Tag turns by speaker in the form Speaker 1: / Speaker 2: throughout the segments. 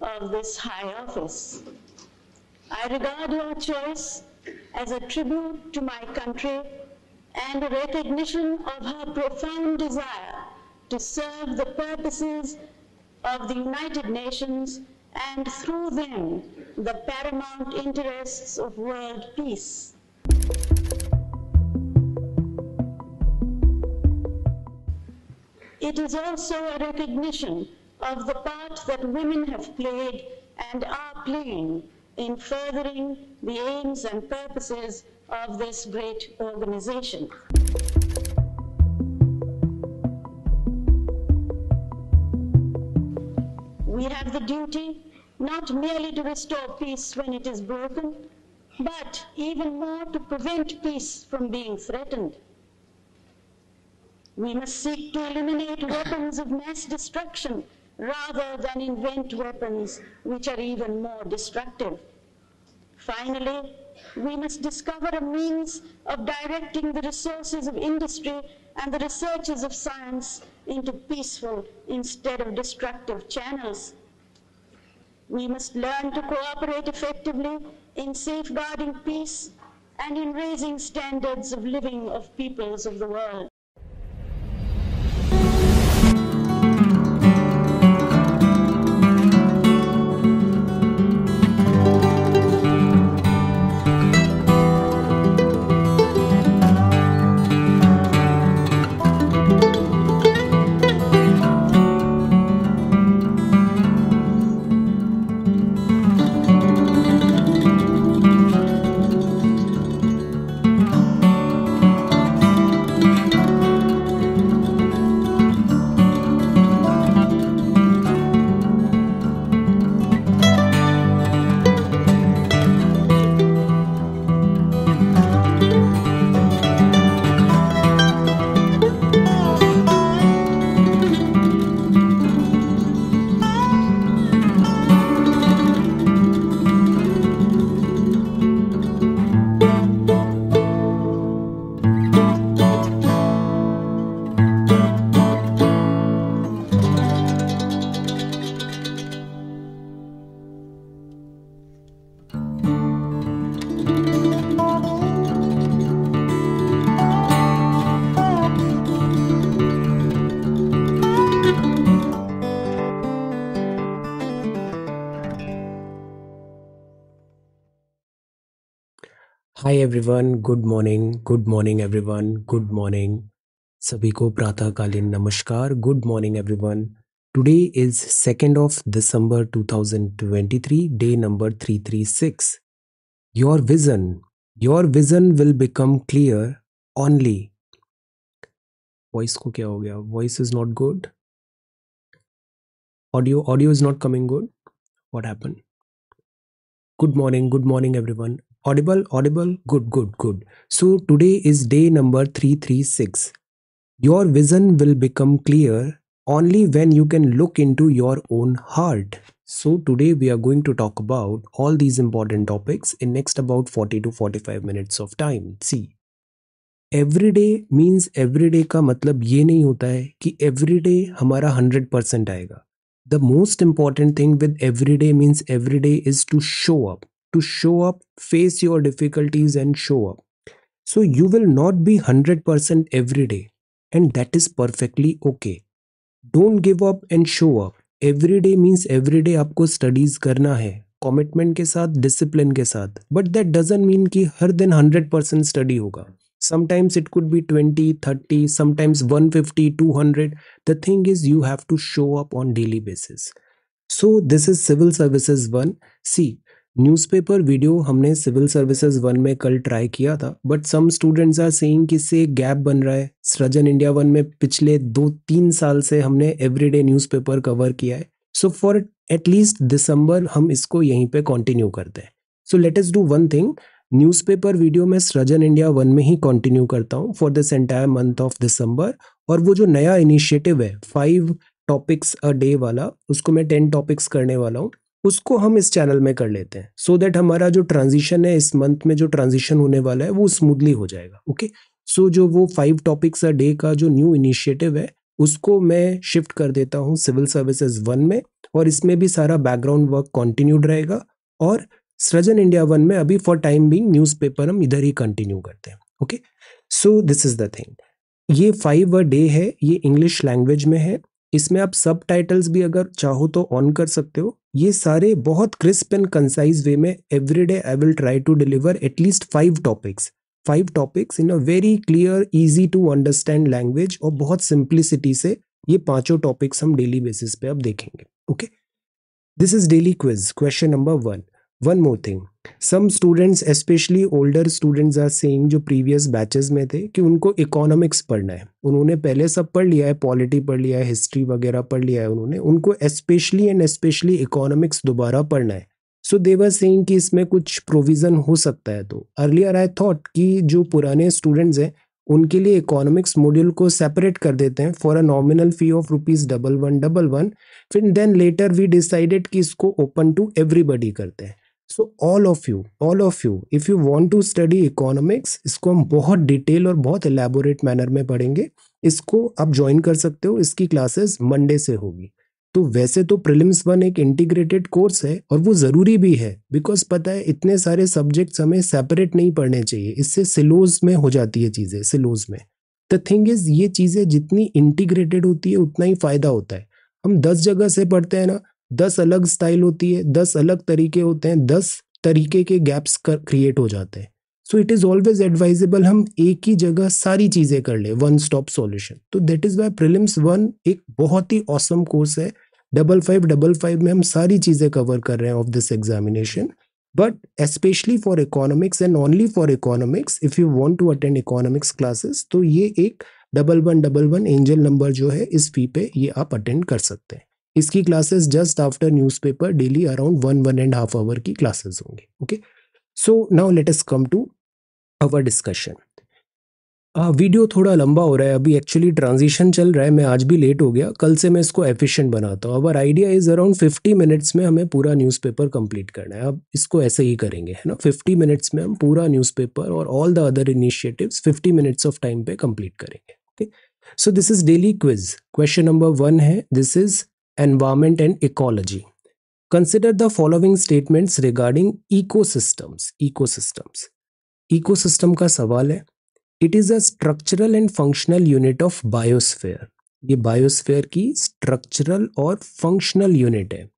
Speaker 1: of this high office. I regard your choice as a tribute to my country and a recognition of her profound desire to serve the purposes of the United Nations and through them the paramount interests of world peace. It is also a recognition of the part that women have played and are playing in furthering the aims and purposes of this great organization. We have the duty not merely to restore peace when it is broken, but even more to prevent peace from being threatened. We must seek to eliminate weapons of mass destruction rather than invent weapons which are even more destructive. Finally, we must discover a means of directing the resources of industry and the researches of science into peaceful instead of destructive channels. We must learn to cooperate effectively in safeguarding peace and in raising standards of living of peoples of the world.
Speaker 2: Everyone good morning good morning everyone good morning सभी को प्रातःकालीन नमस्कार good morning everyone today is second of December 2023 day number 336 your vision your vision will become clear only voice को क्या हो गया voice is not good audio audio is not coming good what happened good morning good morning everyone Audible, audible, good, good, good. So today is day number 336. Your vision will become clear only when you can look into your own heart. So today we are going to talk about all these important topics in next about 40 to 45 minutes of time. See. every day means every day का मतलब ये नहीं होता है कि every हमारा hundred percent आएगा the most important thing with every day means is to show up to show up face face difficulties and show up so you will not be hundred percent every day and that is perfectly okay don't give up and show up every day means every day आपको studies करना है कॉमिटमेंट के साथ discipline के साथ but that doesn't mean कि हर दिन हंड्रेड परसेंट स्टडी होगा sometimes it could be twenty thirty sometimes one fifty two hundred the thing is you have to show up on daily basis so this is civil services one C newspaper video हमने civil services one में कल try किया था but some students are saying कि इससे एक gap बन रहा है सृजन इंडिया वन में पिछले दो तीन साल से हमने एवरीडे न्यूज़पेपर कवर किया है सो फॉर एटलीस्ट दिसंबर हम इसको यहीं पे कंटिन्यू करते हैं so let's do one thing newspaper video में सृजन इंडिया वन में ही कॉन्टिन्यू करता हूँ for this entire month of December और वो जो नया इनिशिएटिव है फाइव टॉपिक्स अ डे वाला उसको मैं टेन टॉपिक्स करने वाला हूँ उसको हम इस चैनल में कर लेते हैं सो so दैट हमारा जो ट्रांजिशन है इस मंथ में जो ट्रांजिशन होने वाला है वो स्मूथली हो जाएगा ओके okay? सो so जो वो फाइव टॉपिक्स अ डे का जो न्यू इनिशिएटिव है उसको मैं शिफ्ट कर देता हूँ सिविल सर्विसेज वन में और इसमें भी सारा बैकग्राउंड वर्क कंटिन्यूड रहेगा और सृजन इंडिया वन में अभी फॉर टाइम बिंग न्यूज़पेपर हम इधर ही कंटिन्यू करते हैं okay so this is the thing ये फाइव अ डे है ये इंग्लिश लैंग्वेज में है इसमें आप सब टाइटल्स भी अगर चाहो तो ऑन कर सकते हो ये सारे बहुत क्रिस्प एंड कंसाइज वे में every day I will try to deliver at least five topics five topics in a very clear easy to understand language और बहुत सिंप्लिसिटी से ये पांचों टॉपिक्स हम डेली बेसिस पे अब देखेंगे okay this is daily quiz question number one one more thing some students specially older students are saying जो प्रीवियस बैचेस में थे कि उनको इकोनॉमिक्स पढ़ना है उन्होंने पहले सब पढ़ लिया है पॉलिटी पढ़ लिया है हिस्ट्री वगैरह पढ़ लिया है उन्होंने उनको स्पेशली एंड स्पेशली इकोनॉमिक्स दोबारा पढ़ना है सो देवर सेइंग कि इसमें कुछ प्रोविज़न हो सकता है तो अर्लियर आई थॉट कि जो पुराने स्टूडेंट्स हैं उनके लिए इकोनॉमिक्स मॉड्यूल को सेपरेट कर देते हैं for a nominal fee of rupees double one double one फिर देन लेटर वी डिसाइडेड कि इसको ओपन टू एवरीबडी करते हैं so all of you all of you if you want to study economics इसको हम बहुत डिटेल और बहुत एलेबोरेट मैनर में पढ़ेंगे इसको आप ज्वाइन कर सकते हो इसकी क्लासेस मंडे से होगी तो वैसे तो प्रिलिम्स वन एक इंटीग्रेटेड कोर्स है और वो ज़रूरी भी है बिकॉज पता है इतने सारे सब्जेक्ट्स हमें सेपरेट नहीं पढ़ने चाहिए इससे सिलोज में हो जाती है चीज़ें सिलोज में द थिंग इज़ ये चीज़ें जितनी इंटीग्रेटेड होती है उतना ही फ़ायदा होता है हम दस जगह से पढ़ते हैं ना दस अलग स्टाइल होती है दस अलग तरीके होते हैं दस तरीके के गैप्स क्रिएट हो जाते हैं so it is always advisable हम एक ही जगह सारी चीज़ें कर ले वन स्टॉप सॉल्यूशन तो that is why prelims one एक बहुत ही औसम awesome कोर्स है डबल फाइव डबल फाइव में हम सारी चीज़ें कवर कर रहे हैं of this examination but especially for economics and only for economics if you want to attend economics classes तो ये एक double one double one angel number जो है इस फी पे ये आप अटेंड कर सकते हैं इसकी classes just after newspaper daily around one one and half hour की क्लासेस होंगी okay so now let us come to our discussion video थोड़ा लंबा हो रहा है अभी एक्चुअली ट्रांजिशन चल रहा है मैं आज भी लेट हो गया कल से मैं इसको एफिशिएंट बनाता हूँ our idea is around fifty minutes में हमें पूरा न्यूज़पेपर कंप्लीट करना है अब इसको ऐसे ही करेंगे है ना फिफ्टी मिनट्स में हम पूरा न्यूज़पेपर और all the other initiative fifty minutes of time पे कंप्लीट करेंगे okay so this is daily quiz question number one है this is environment and ecology consider the following statements eco ecosystems ecosystem का सवाल है it is a structural and functional unit of biosphere ये biosphere की structural और functional unit है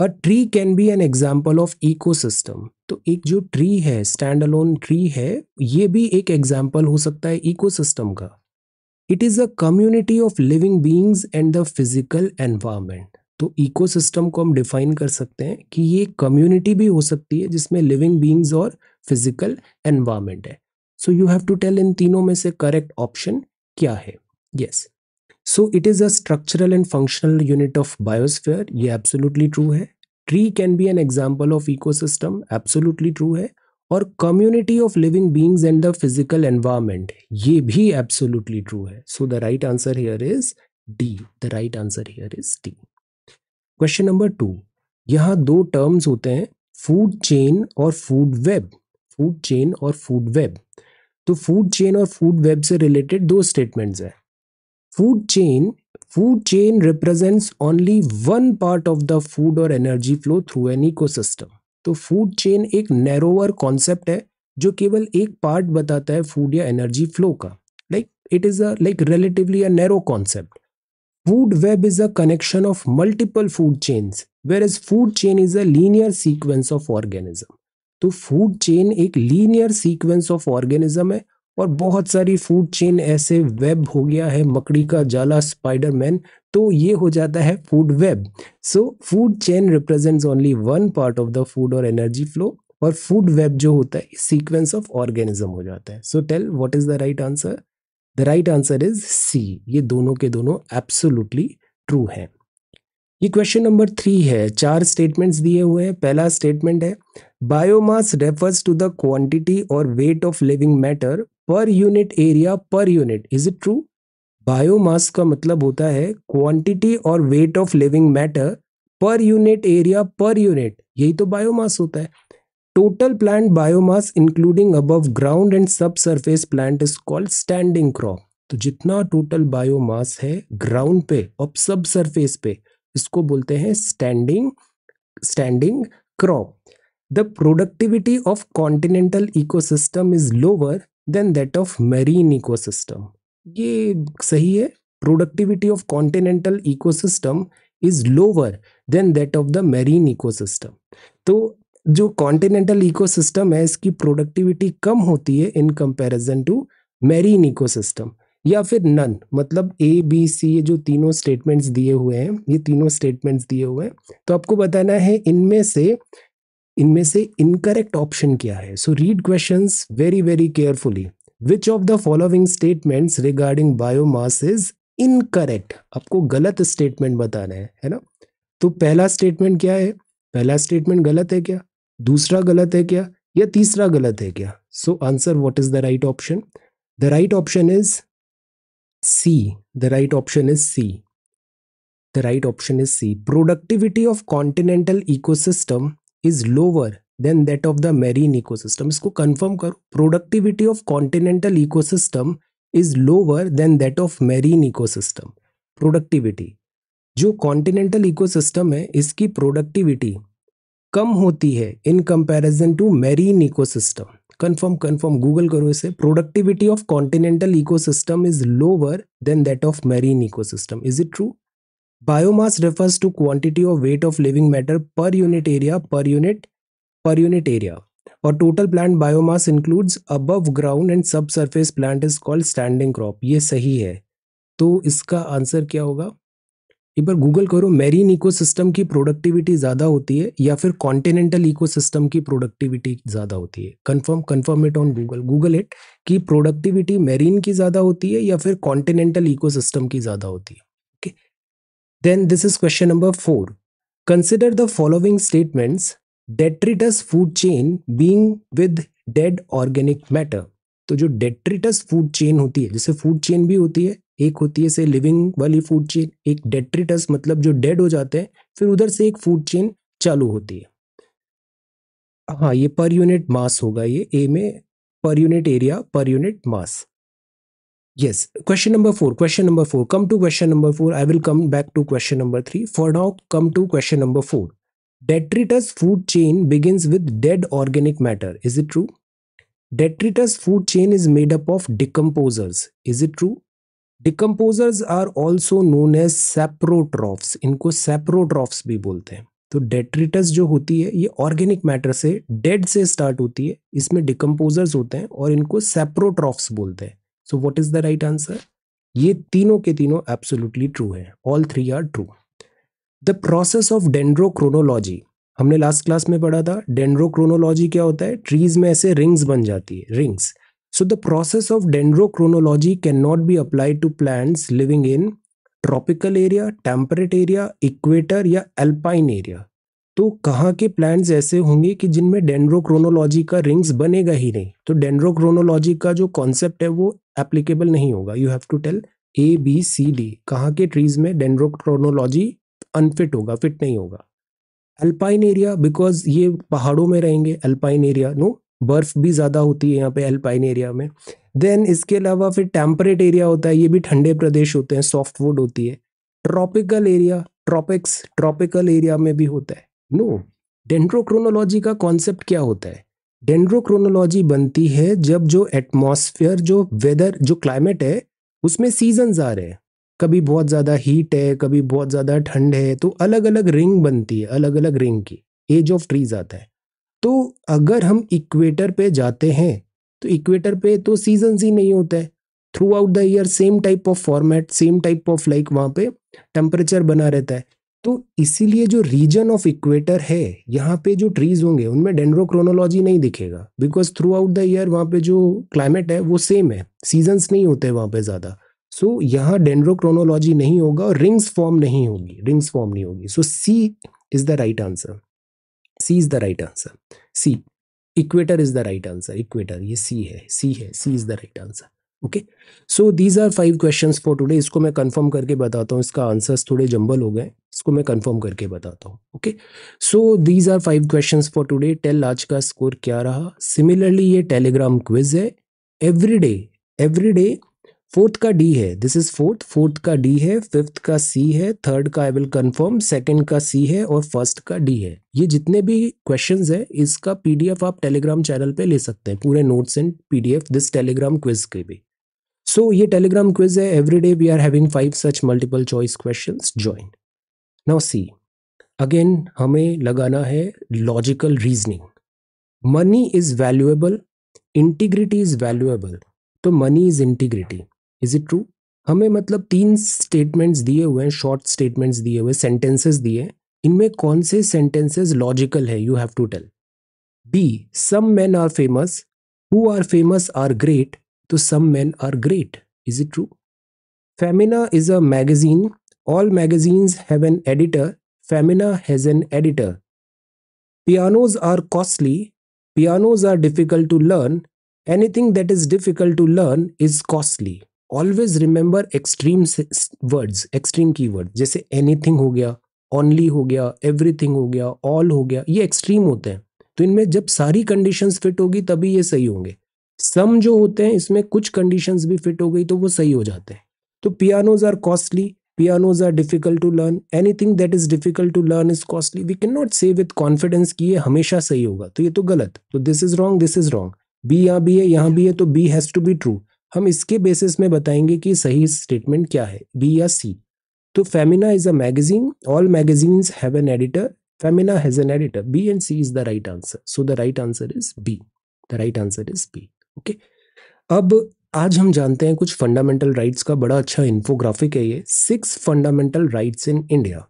Speaker 2: a tree can be an example of ecosystem तो एक जो ट्री है स्टैंड अलोन ट्री है ये भी एक एग्जाम्पल हो सकता है इकोसिस्टम का it is a community of living beings and the physical environment तो इकोसिस्टम को हम डिफाइन कर सकते हैं कि ये कम्युनिटी भी हो सकती है जिसमें लिविंग बींग्स और फिजिकल एनवायरमेंट है so you have to tell इन तीनों में से करेक्ट ऑप्शन क्या है yes so it is a structural and functional unit of biosphere ये एब्सोल्युटली ट्रू है tree can be an example of ecosystem absolutely true है और community of living beings and the physical environment ये भी absolutely true है so the right answer here is D the right answer here is D question number two यहाँ दो terms होते हैं food chain और फूड वेब फूड चेन और food web तो फूड चेन और फूड वेब से रिलेटेड दो स्टेटमेंट्स हैं food chain food chain represents only one part of the food और energy flow through an ecosystem तो फूड चेन एक नैरोवर कॉन्सेप्ट है जो केवल एक पार्ट बताता है फूड या एनर्जी फ्लो का like it is a like relatively a narrow concept web is a connection of multiple food chains where is food chain is a linear sequence of organism तो food chain एक linear sequence of organism है और बहुत सारी food chain ऐसे web हो गया है मकड़ी का जाला स्पाइडरमैन तो ये हो जाता है food web so food chain represents only one part of the food और एनर्जी फ्लो और फूड वेब जो होता है सीक्वेंस ऑफ ऑर्गेनिज्म हो जाता है so tell what is the right answer the right answer is C ये दोनों के दोनों एब्सोल्युटली ट्रू हैं ये क्वेश्चन नंबर थ्री है चार स्टेटमेंट्स दिए हुए हैं पहला स्टेटमेंट है biomass refers to the quantity और weight of living matter per unit area per unit is it true biomass का मतलब होता है क्वांटिटी और weight of living matter per unit area per unit यही तो बायोमास होता है total plant biomass including above ground and sub surface plant is called standing crop तो जितना टोटल बायोमास है ग्राउंड पे और सब सरफेस पे इसको बोलते हैं standing standing crop the productivity of continental ecosystem is lower than that of marine ecosystem ये सही है productivity of continental ecosystem is lower than that of the eco ecosystem तो जो कॉन्टिनेंटल इकोसिस्टम है इसकी प्रोडक्टिविटी कम होती है in comparison to eco ecosystem या फिर नन मतलब ए बी सी ये जो तीनों स्टेटमेंट्स दिए हुए हैं ये तीनों स्टेटमेंट्स दिए हुए हैं तो आपको बताना है इनमें से इनमें से इनकरेक्ट ऑप्शन क्या है so read questions very very carefully which of the following statements regarding biomass is incorrect आपको गलत स्टेटमेंट बताना है है ना तो पहला स्टेटमेंट क्या है पहला स्टेटमेंट गलत है क्या दूसरा गलत है क्या या तीसरा गलत है क्या so answer what is the right option the right option is C the right option is C the right option is C productivity of continental ecosystem is lower than that of the marine ecosystem इसको confirm करो productivity of continental ecosystem is lower than that of marine ecosystem productivity जो continental ecosystem है इसकी productivity कम होती है in comparison to marine ecosystem confirm confirm Google करो इसे productivity of continental ecosystem is lower than that of marine ecosystem is it true biomass refers to quantity of weight of living matter per unit area per unit per unit area और total plant biomass includes above ground and sub surface plant is called standing crop ये सही है तो इसका answer क्या होगा एक बार गूगल करो मैरीन इकोसिस्टम की प्रोडक्टिविटी ज़्यादा होती है या फिर कॉन्टिनेंटल इकोसिस्टम की प्रोडक्टिविटी ज़्यादा होती है confirm confirm it on Google Google it कि प्रोडक्टिविटी मेरीन की ज़्यादा होती है या फिर कॉन्टिनेंटल इकोसिस्टम की ज़्यादा होती है then this is question number four consider the following statements detritus food chain being with dead organic matter तो जो डेट्रिटस फूड चेन होती है जैसे फूड चेन भी होती है एक होती है से लिविंग वाली फूड चेन एक डेट्रिटस मतलब जो डेड हो जाते हैं फिर उधर से एक फूड चेन चालू होती है हाँ ये पर यूनिट मास होगा ये ए में per unit area per unit mass yes question number four question number four come to question number four I will come back to question number three for now come to question number four Detritus food chain begins with dead organic matter. Is it true? Detritus food chain is made up of decomposers. Is it true? Decomposers are also known as saprotrophs. इनको saprotrophs भी बोलते हैं तो detritus जो होती है ये organic matter से डेड से स्टार्ट होती है इसमें डिकम्पोजर्स होते हैं और इनको सेप्रोट्रॉफ्स बोलते हैं so what is the right answer ये तीनों के तीनों एब्सोल्युटली ट्रू है all three are true the process of dendrochronology हमने लास्ट क्लास में पढ़ा था डेंड्रोक्रोनोलॉजी क्या होता है ट्रीज में ऐसे रिंग्स बन जाती है rings so the process of dendrochronology can not be applied to plants living in tropical area temperate area equator या एल्पाइन एरिया तो कहाँ के प्लांट्स ऐसे होंगे कि जिनमें डेंड्रोक्रोनोलॉजी का रिंग्स बनेगा ही नहीं तो डेंड्रोक्रोनोलॉजी का जो कॉन्सेप्ट है वो एप्लीकेबल नहीं होगा you have to tell A B C D कहाँ के ट्रीज में डेंड्रोक्रोनोलॉजी अनफिट होगा फिट नहीं होगा अल्पाइन एरिया बिकॉज ये पहाड़ों में रहेंगे अल्पाइन एरिया नो बर्फ भी ज़्यादा होती है यहाँ पे अल्पाइन एरिया में देन इसके अलावा फिर टेम्परेट एरिया होता है ये भी ठंडे प्रदेश होते हैं सॉफ्ट वुड होती है tropical area tropics tropical area में भी होता है नो डेंड्रोक्रोनोलॉजी का कॉन्सेप्ट क्या होता है डेंड्रोक्रोनोलॉजी बनती है जब जो एटमोसफियर जो वेदर जो क्लाइमेट है उसमें सीजन्स आ रहे हैं कभी बहुत ज़्यादा हीट है कभी बहुत ज़्यादा ठंड है तो अलग अलग रिंग बनती है अलग अलग रिंग की एज ऑफ ट्रीज आता है तो अगर हम इक्वेटर पे जाते हैं तो इक्वेटर पे तो सीजन्स ही नहीं होता है throughout the year same type of format same type of like वहाँ पे टेम्परेचर बना रहता है तो इसीलिए जो रीजन ऑफ इक्वेटर है यहाँ पे जो ट्रीज होंगे उनमें डेंड्रोक्रोनोलॉजी नहीं दिखेगा because throughout the year वहाँ पे जो क्लाइमेट है वो सेम है सीजन्स नहीं होते वहाँ पे ज़्यादा सो so, यहाँ डेंड्रोक्रोनोलॉजी नहीं होगा और रिंग्स फॉर्म नहीं होगी रिंग्स फॉर्म नहीं होगी so C is the right answer C is the right answer C equator is the right answer equator ये सी है सी है C is the right answer okay so these are five question for today इसको मैं confirm करके बताता हूँ इसका answers थोड़े जंबल हो गए इसको मैं कंफर्म करके बताता हूँ okay so these are five question for today tell आज का स्कोर क्या रहा सिमिलरली ये टेलीग्राम क्विज है every day every day fourth का डी है दिस इज फोर्थ फोर्थ का डी है फिफ्थ का सी है थर्ड का आई विल कंफर्म सेकंड का सी है और फर्स्ट का डी है ये जितने भी क्वेश्चंस है इसका पीडीएफ आप टेलीग्राम चैनल पे ले सकते हैं पूरे notes and PDF this Telegram quiz के भी सो so, ये टेलीग्राम क्विज है every day we are having five such multiple choice question join now see again हमें लगाना है logical reasoning money is valuable integrity is valuable तो money is integrity is it true हमें मतलब तीन statements दिए हुए हैं शॉर्ट स्टेटमेंट्स दिए हुए सेंटेंसेस दिए इनमें कौन से सेंटेंसेस लॉजिकल है you have to tell B some man are famous who are famous are great तो some man are great is it true Femina is a magazine all magazines have an editor Femina has an editor pianos are costly pianos are difficult to learn anything that is difficult to learn is costly always remember extreme words extreme की word जैसे anything हो गया only हो गया everything हो गया all हो गया ये एक्सट्रीम होते हैं तो इनमें जब सारी कंडीशंस फिट होगी तभी ये सही होंगे सम जो होते हैं इसमें कुछ कंडीशंस भी फिट हो गई तो वो सही हो जाते हैं तो pianos are costly pianos are difficult to learn anything that is difficult to learn is costly we can not say with confidence कि ये हमेशा सही होगा तो ये तो गलत तो this is wrong this is wrong B यहाँ भी है यहाँ भी है तो B has to be true हम इसके बेसिस में बताएंगे कि सही स्टेटमेंट क्या है बी या सी तो Femina is a magazine all magazines have an editor Femina has an editor B and C is the right answer so the right answer is B the right answer is B okay अब आज हम जानते हैं कुछ fundamental rights का बड़ा अच्छा infographic है ये six fundamental rights in India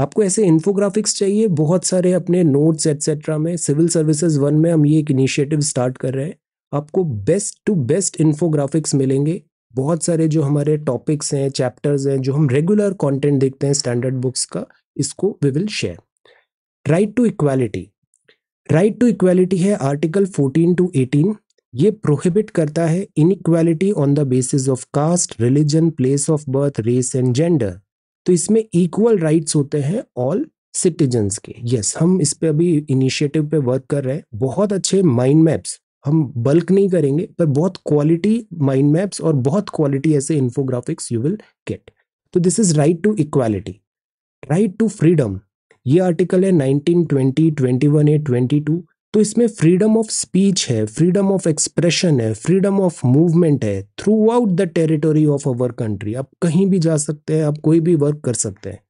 Speaker 2: आपको ऐसे इन्फोग्राफिक्स चाहिए बहुत सारे अपने नोट्स एट्सेट्रा में सिविल सर्विसेज वन में हम ये एक इनिशिएटिव स्टार्ट कर रहे हैं आपको बेस्ट टू बेस्ट इन्फोग्राफिक्स मिलेंगे बहुत सारे जो हमारे टॉपिक्स हैं चैप्टर्स हैं जो हम रेगुलर कंटेंट देखते हैं स्टैंडर्ड बुक्स का इसको we will share right to equality right to equality है आर्टिकल 14 टू 18 ये प्रोहिबिट करता है inequality on the basis of caste religion place of birth race and gender तो इसमें इक्वल राइट्स होते हैं ऑल सिटीजन्स के यस yes, हम इस पर अभी इनिशिएटिव पे वर्क कर रहे हैं बहुत अच्छे माइंड मैप्स हम बल्क नहीं करेंगे पर बहुत क्वालिटी माइंड मैप्स और बहुत क्वालिटी ऐसे इन्फोग्राफिक्स यू विल गेट तो this is right to equality right to freedom ये आर्टिकल है nineteen twenty twenty one A twenty two तो इसमें फ्रीडम ऑफ स्पीच है फ्रीडम ऑफ एक्सप्रेशन है फ्रीडम ऑफ मूवमेंट है throughout the territory of our country आप कहीं भी जा सकते हैं आप कोई भी वर्क कर सकते हैं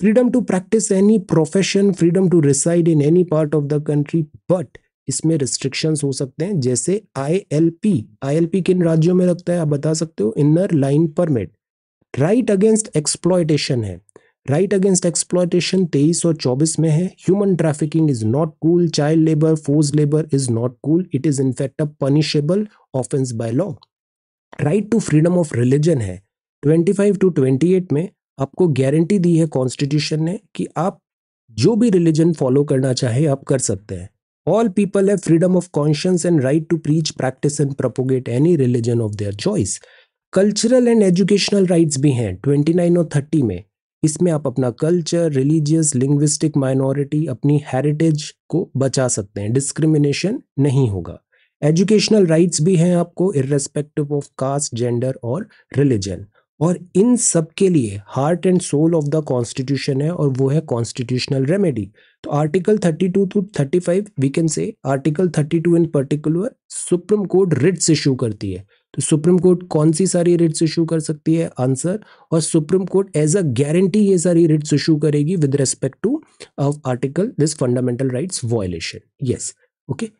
Speaker 2: freedom to practise any profession freedom to reside in any part of the country but इसमें रिस्ट्रिक्शंस हो सकते हैं जैसे आईएलपी आईएलपी किन राज्यों में लगता है आप बता सकते हो inner line permit right against exploitation है राइट अगेंस्ट एक्सप्लॉयटेशन तेईस और चौबीस में है human trafficking is not cool child labour force labour is not cool it is in fact a punishable offence by law right to freedom of religion है 25 to 28 में आपको guarantee दी है कॉन्स्टिट्यूशन ने कि आप जो भी रिलीजन फॉलो करना चाहे आप कर सकते हैं all people have freedom of conscience and right to preach practise and propagate any religion of their choice cultural and educational rights भी हैं 29 और 30 में इसमें आप अपना कल्चर रिलीजियस लिंग्विस्टिक माइनॉरिटी अपनी हेरिटेज को बचा सकते हैं डिस्क्रिमिनेशन नहीं होगा एजुकेशनल राइट्स भी हैं आपको इरेस्पेक्टिव ऑफ कास्ट जेंडर और रिलीजन और इन सब के लिए heart and soul of the constitution है और वो है कॉन्स्टिट्यूशनल रेमेडी तो article 32 to to thirty five we can say article 32 in particular supreme court writs issue करती है तो सुप्रीम कोर्ट कौन सी सारी रिट्स इशू कर सकती है आंसर और supreme court as a guarantee ये सारी रिट्स इशू करेगी with respect to article this fundamental rights violation yes okay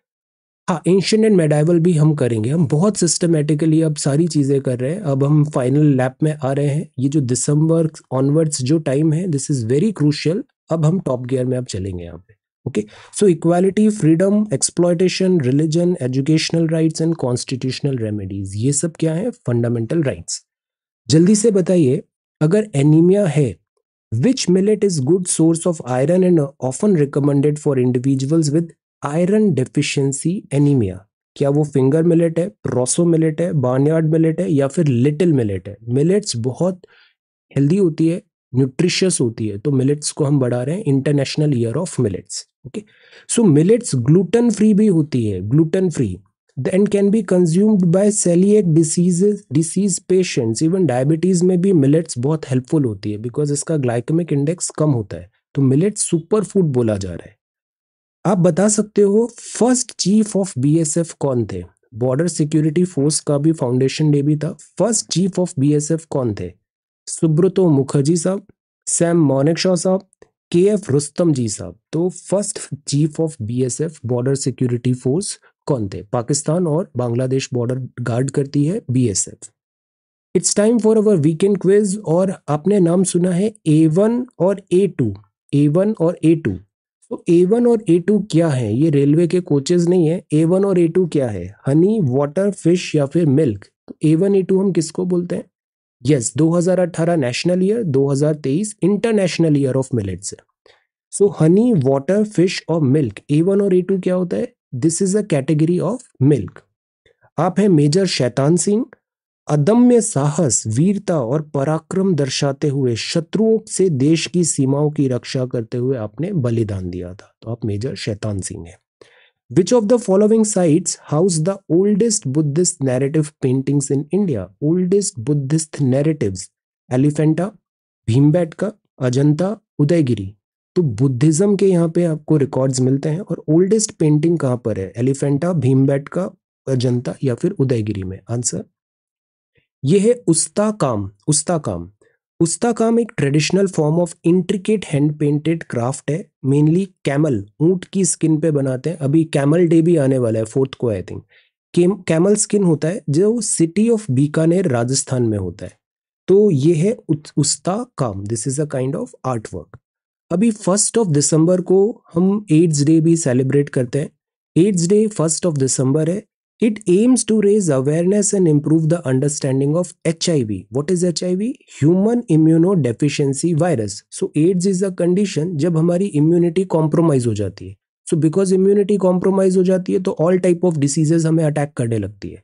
Speaker 2: हाँ एंशियंट एंड मेडाइवल भी हम करेंगे हम बहुत सिस्टमेटिकली अब सारी चीज़ें कर रहे हैं अब हम फाइनल लैप में आ रहे हैं ये जो दिसंबर ऑनवर्ड्स जो टाइम है दिस इज़ वेरी क्रूशियल अब हम टॉप गियर में अब चलेंगे यहाँ पे okay so equality freedom exploitation religion educational rights and constitutional remedies ये सब क्या है फंडामेंटल राइट्स जल्दी से बताइए अगर एनीमिया है which millet is good source of iron and often recommended for individuals with iron deficiency anaemia क्या वो फिंगर मिलेट है प्रोसो मिलेट है बार्नयार्ड मिलेट है या फिर लिटिल मिलेट है मिलेट्स बहुत हेल्दी होती है न्यूट्रिशियस होती है तो मिलेट्स को हम बढ़ा रहे हैं international year of millets okay so millets gluten free भी होती है gluten free than can be consumed by coeliac disease disease patients even diabetes में भी मिलेट्स बहुत हेल्पफुल होती है बिकॉज इसका ग्लाइकेमिक इंडेक्स कम होता है तो मिलेट्स सुपर फूड बोला जा रहा है आप बता सकते हो फर्स्ट चीफ ऑफ बीएसएफ कौन थे बॉर्डर सिक्योरिटी फोर्स का भी फाउंडेशन डे भी था फर्स्ट चीफ ऑफ बीएसएफ कौन थे सुब्रतो मुखर्जी साहब सैम मोनिक साहब के एफ रुस्तम जी साहब तो first chief of BSF border security force कौन थे पाकिस्तान और बांग्लादेश बॉर्डर गार्ड करती है BSF it's time for our weekend quiz और आपने नाम सुना है ए वन और ए टू ए वन और ए टू तो ए वन और ए टू क्या है ये रेलवे के कोचेज नहीं है ए वन और ए टू क्या है हनी वाटर फिश या फिर मिल्क तो ए वन ए टू हम किसको बोलते हैं yes yes, 2018 national year 2023 international year of millets है सो हनी वाटर फिश और मिल्क ए वन और ए टू क्या होता है this is a category of milk आप हैं मेजर शैतान सिंह अदम्य साहस वीरता और पराक्रम दर्शाते हुए शत्रुओं से देश की सीमाओं की रक्षा करते हुए आपने बलिदान दिया था तो आप मेजर शैतान सिंह हैं which of the following sites house the oldest Buddhist narrative paintings in India oldest Buddhist narrative Elephanta Bhimbetka Ajanta Udayagiri तो बुद्धिज्म के यहाँ पे आपको रिकॉर्ड्स मिलते हैं और ओल्डेस्ट पेंटिंग कहाँ पर है एलिफेंटा भीमबेटका अजंता या फिर उदयगिरी में आंसर यह है उस्ता काम उस्ता काम उस्ता काम एक traditional form of intricate hand painted craft है मेनली कैमल ऊंट की स्किन पे बनाते हैं अभी कैमल डे भी आने वाला है फोर्थ को आई थिंक कैमल स्किन होता है जो सिटी ऑफ बीकानेर राजस्थान में होता है तो ये है Usta Kaam this is a kind of art work अभी फर्स्ट ऑफ दिसंबर को हम एड्स डे भी सेलिब्रेट करते हैं एड्स डे फर्स्ट ऑफ दिसंबर है it aims to raise awareness and improve the understanding of H I V what is H I V human immuno Immunodeficiency virus so AIDS is a condition जब हमारी immunity compromise हो जाती है so because immunity compromise हो जाती है तो all type of diseases हमें अटैक करने लगती है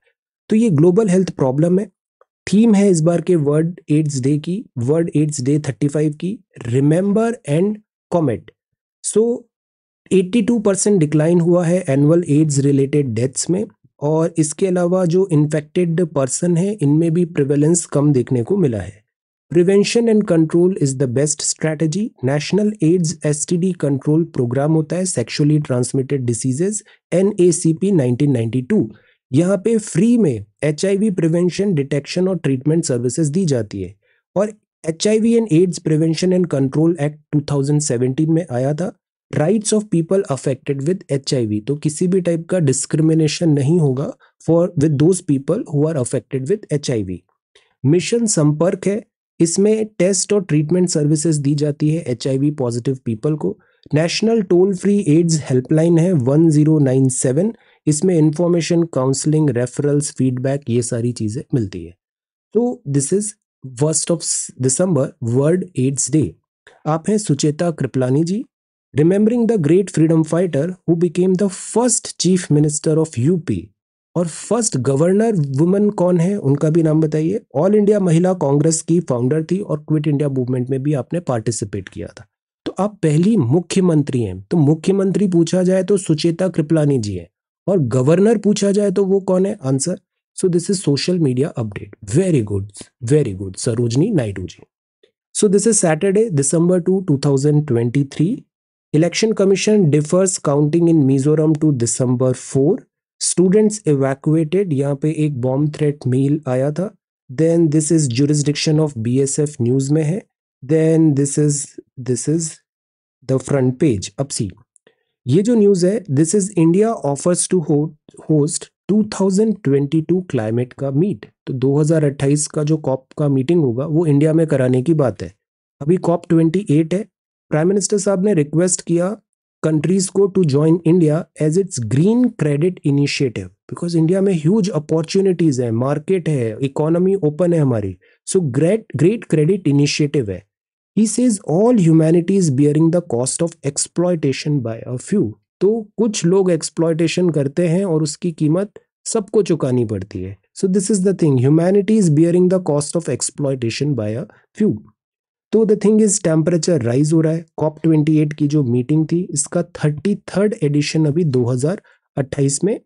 Speaker 2: तो ये ग्लोबल हेल्थ प्रॉब्लम है थीम है इस बार के वर्ल्ड एड्स डे की world AIDS day thirty five की remember and commit so two percent decline हुआ है एनुअल एड्स रिलेटेड डेथ्स में और इसके अलावा जो इन्फेक्टेड पर्सन है इनमें भी प्रिवेलेंस कम देखने को मिला है prevention and control is the best strategy national AIDS STD control programme होता है sexually transmitted diseases N A C P nineteen ninety two यहाँ पे फ्री में H I V prevention detection और ट्रीटमेंट सर्विसेज दी जाती है और H I V and AIDS prevention and control act 2017 में आया था rights of people affected with H तो किसी भी टाइप का डिस्क्रिमिनेशन नहीं होगा for with those people who are affected with H mission Sampark है इसमें टेस्ट और ट्रीटमेंट सर्विसेज दी जाती है एच पॉजिटिव पीपल को national toll free AIDS helpline है 1097 इसमें इंफॉर्मेशन काउंसलिंग रेफरल्स फीडबैक ये सारी चीज़ें मिलती है तो दिस इज़ फर्स्ट ऑफ दिसंबर वर्ल्ड एड्स डे आप हैं Sucheta Kripalani ji remembering the great freedom fighter who became the first chief minister of UP और फर्स्ट गवर्नर वुमन कौन है उनका भी नाम बताइए ऑल इंडिया महिला कांग्रेस की फाउंडर थी और क्विट इंडिया मूवमेंट में भी आपने पार्टिसिपेट किया था तो आप पहली मुख्यमंत्री हैं तो मुख्यमंत्री पूछा जाए तो सुचेता कृपलानी जी हैं और गवर्नर पूछा जाए तो वो कौन है answer so this is social media update very good very good Sarojini Naidu ji so this is Saturday दिसंबर two two thousand twenty three election commission defers counting in Mizoram to दिसंबर फोर स्टूडेंट्स evacuated. यहाँ पे एक बॉम्ब थ्रेट मेल आया था then this is jurisdiction of B S F news में है then this is this is the front page अब see ये जो न्यूज है this is India offers to host 2022 climate का मीट तो 2028 का जो कॉप का मीटिंग होगा वो इंडिया में कराने की बात है अभी कॉप 28 है प्राइम मिनिस्टर साहब ने रिक्वेस्ट किया कंट्रीज को to join India as its green credit initiative because India में ह्यूज अपॉर्चुनिटीज है मार्केट है इकोनॉमी ओपन है हमारी so great great credit initiative है he says all humanity is bearing the cost of exploitation by a few तो कुछ लोग exploitation करते हैं और उसकी कीमत सबको चुकानी पड़ती है so this is the thing humanity is bearing the cost of exploitation by a few तो the thing is temperature rise हो रहा है कॉप ट्वेंटी एट की जो मीटिंग थी इसका थर्टी थर्ड एडिशन अभी दो हजार अट्ठाईस में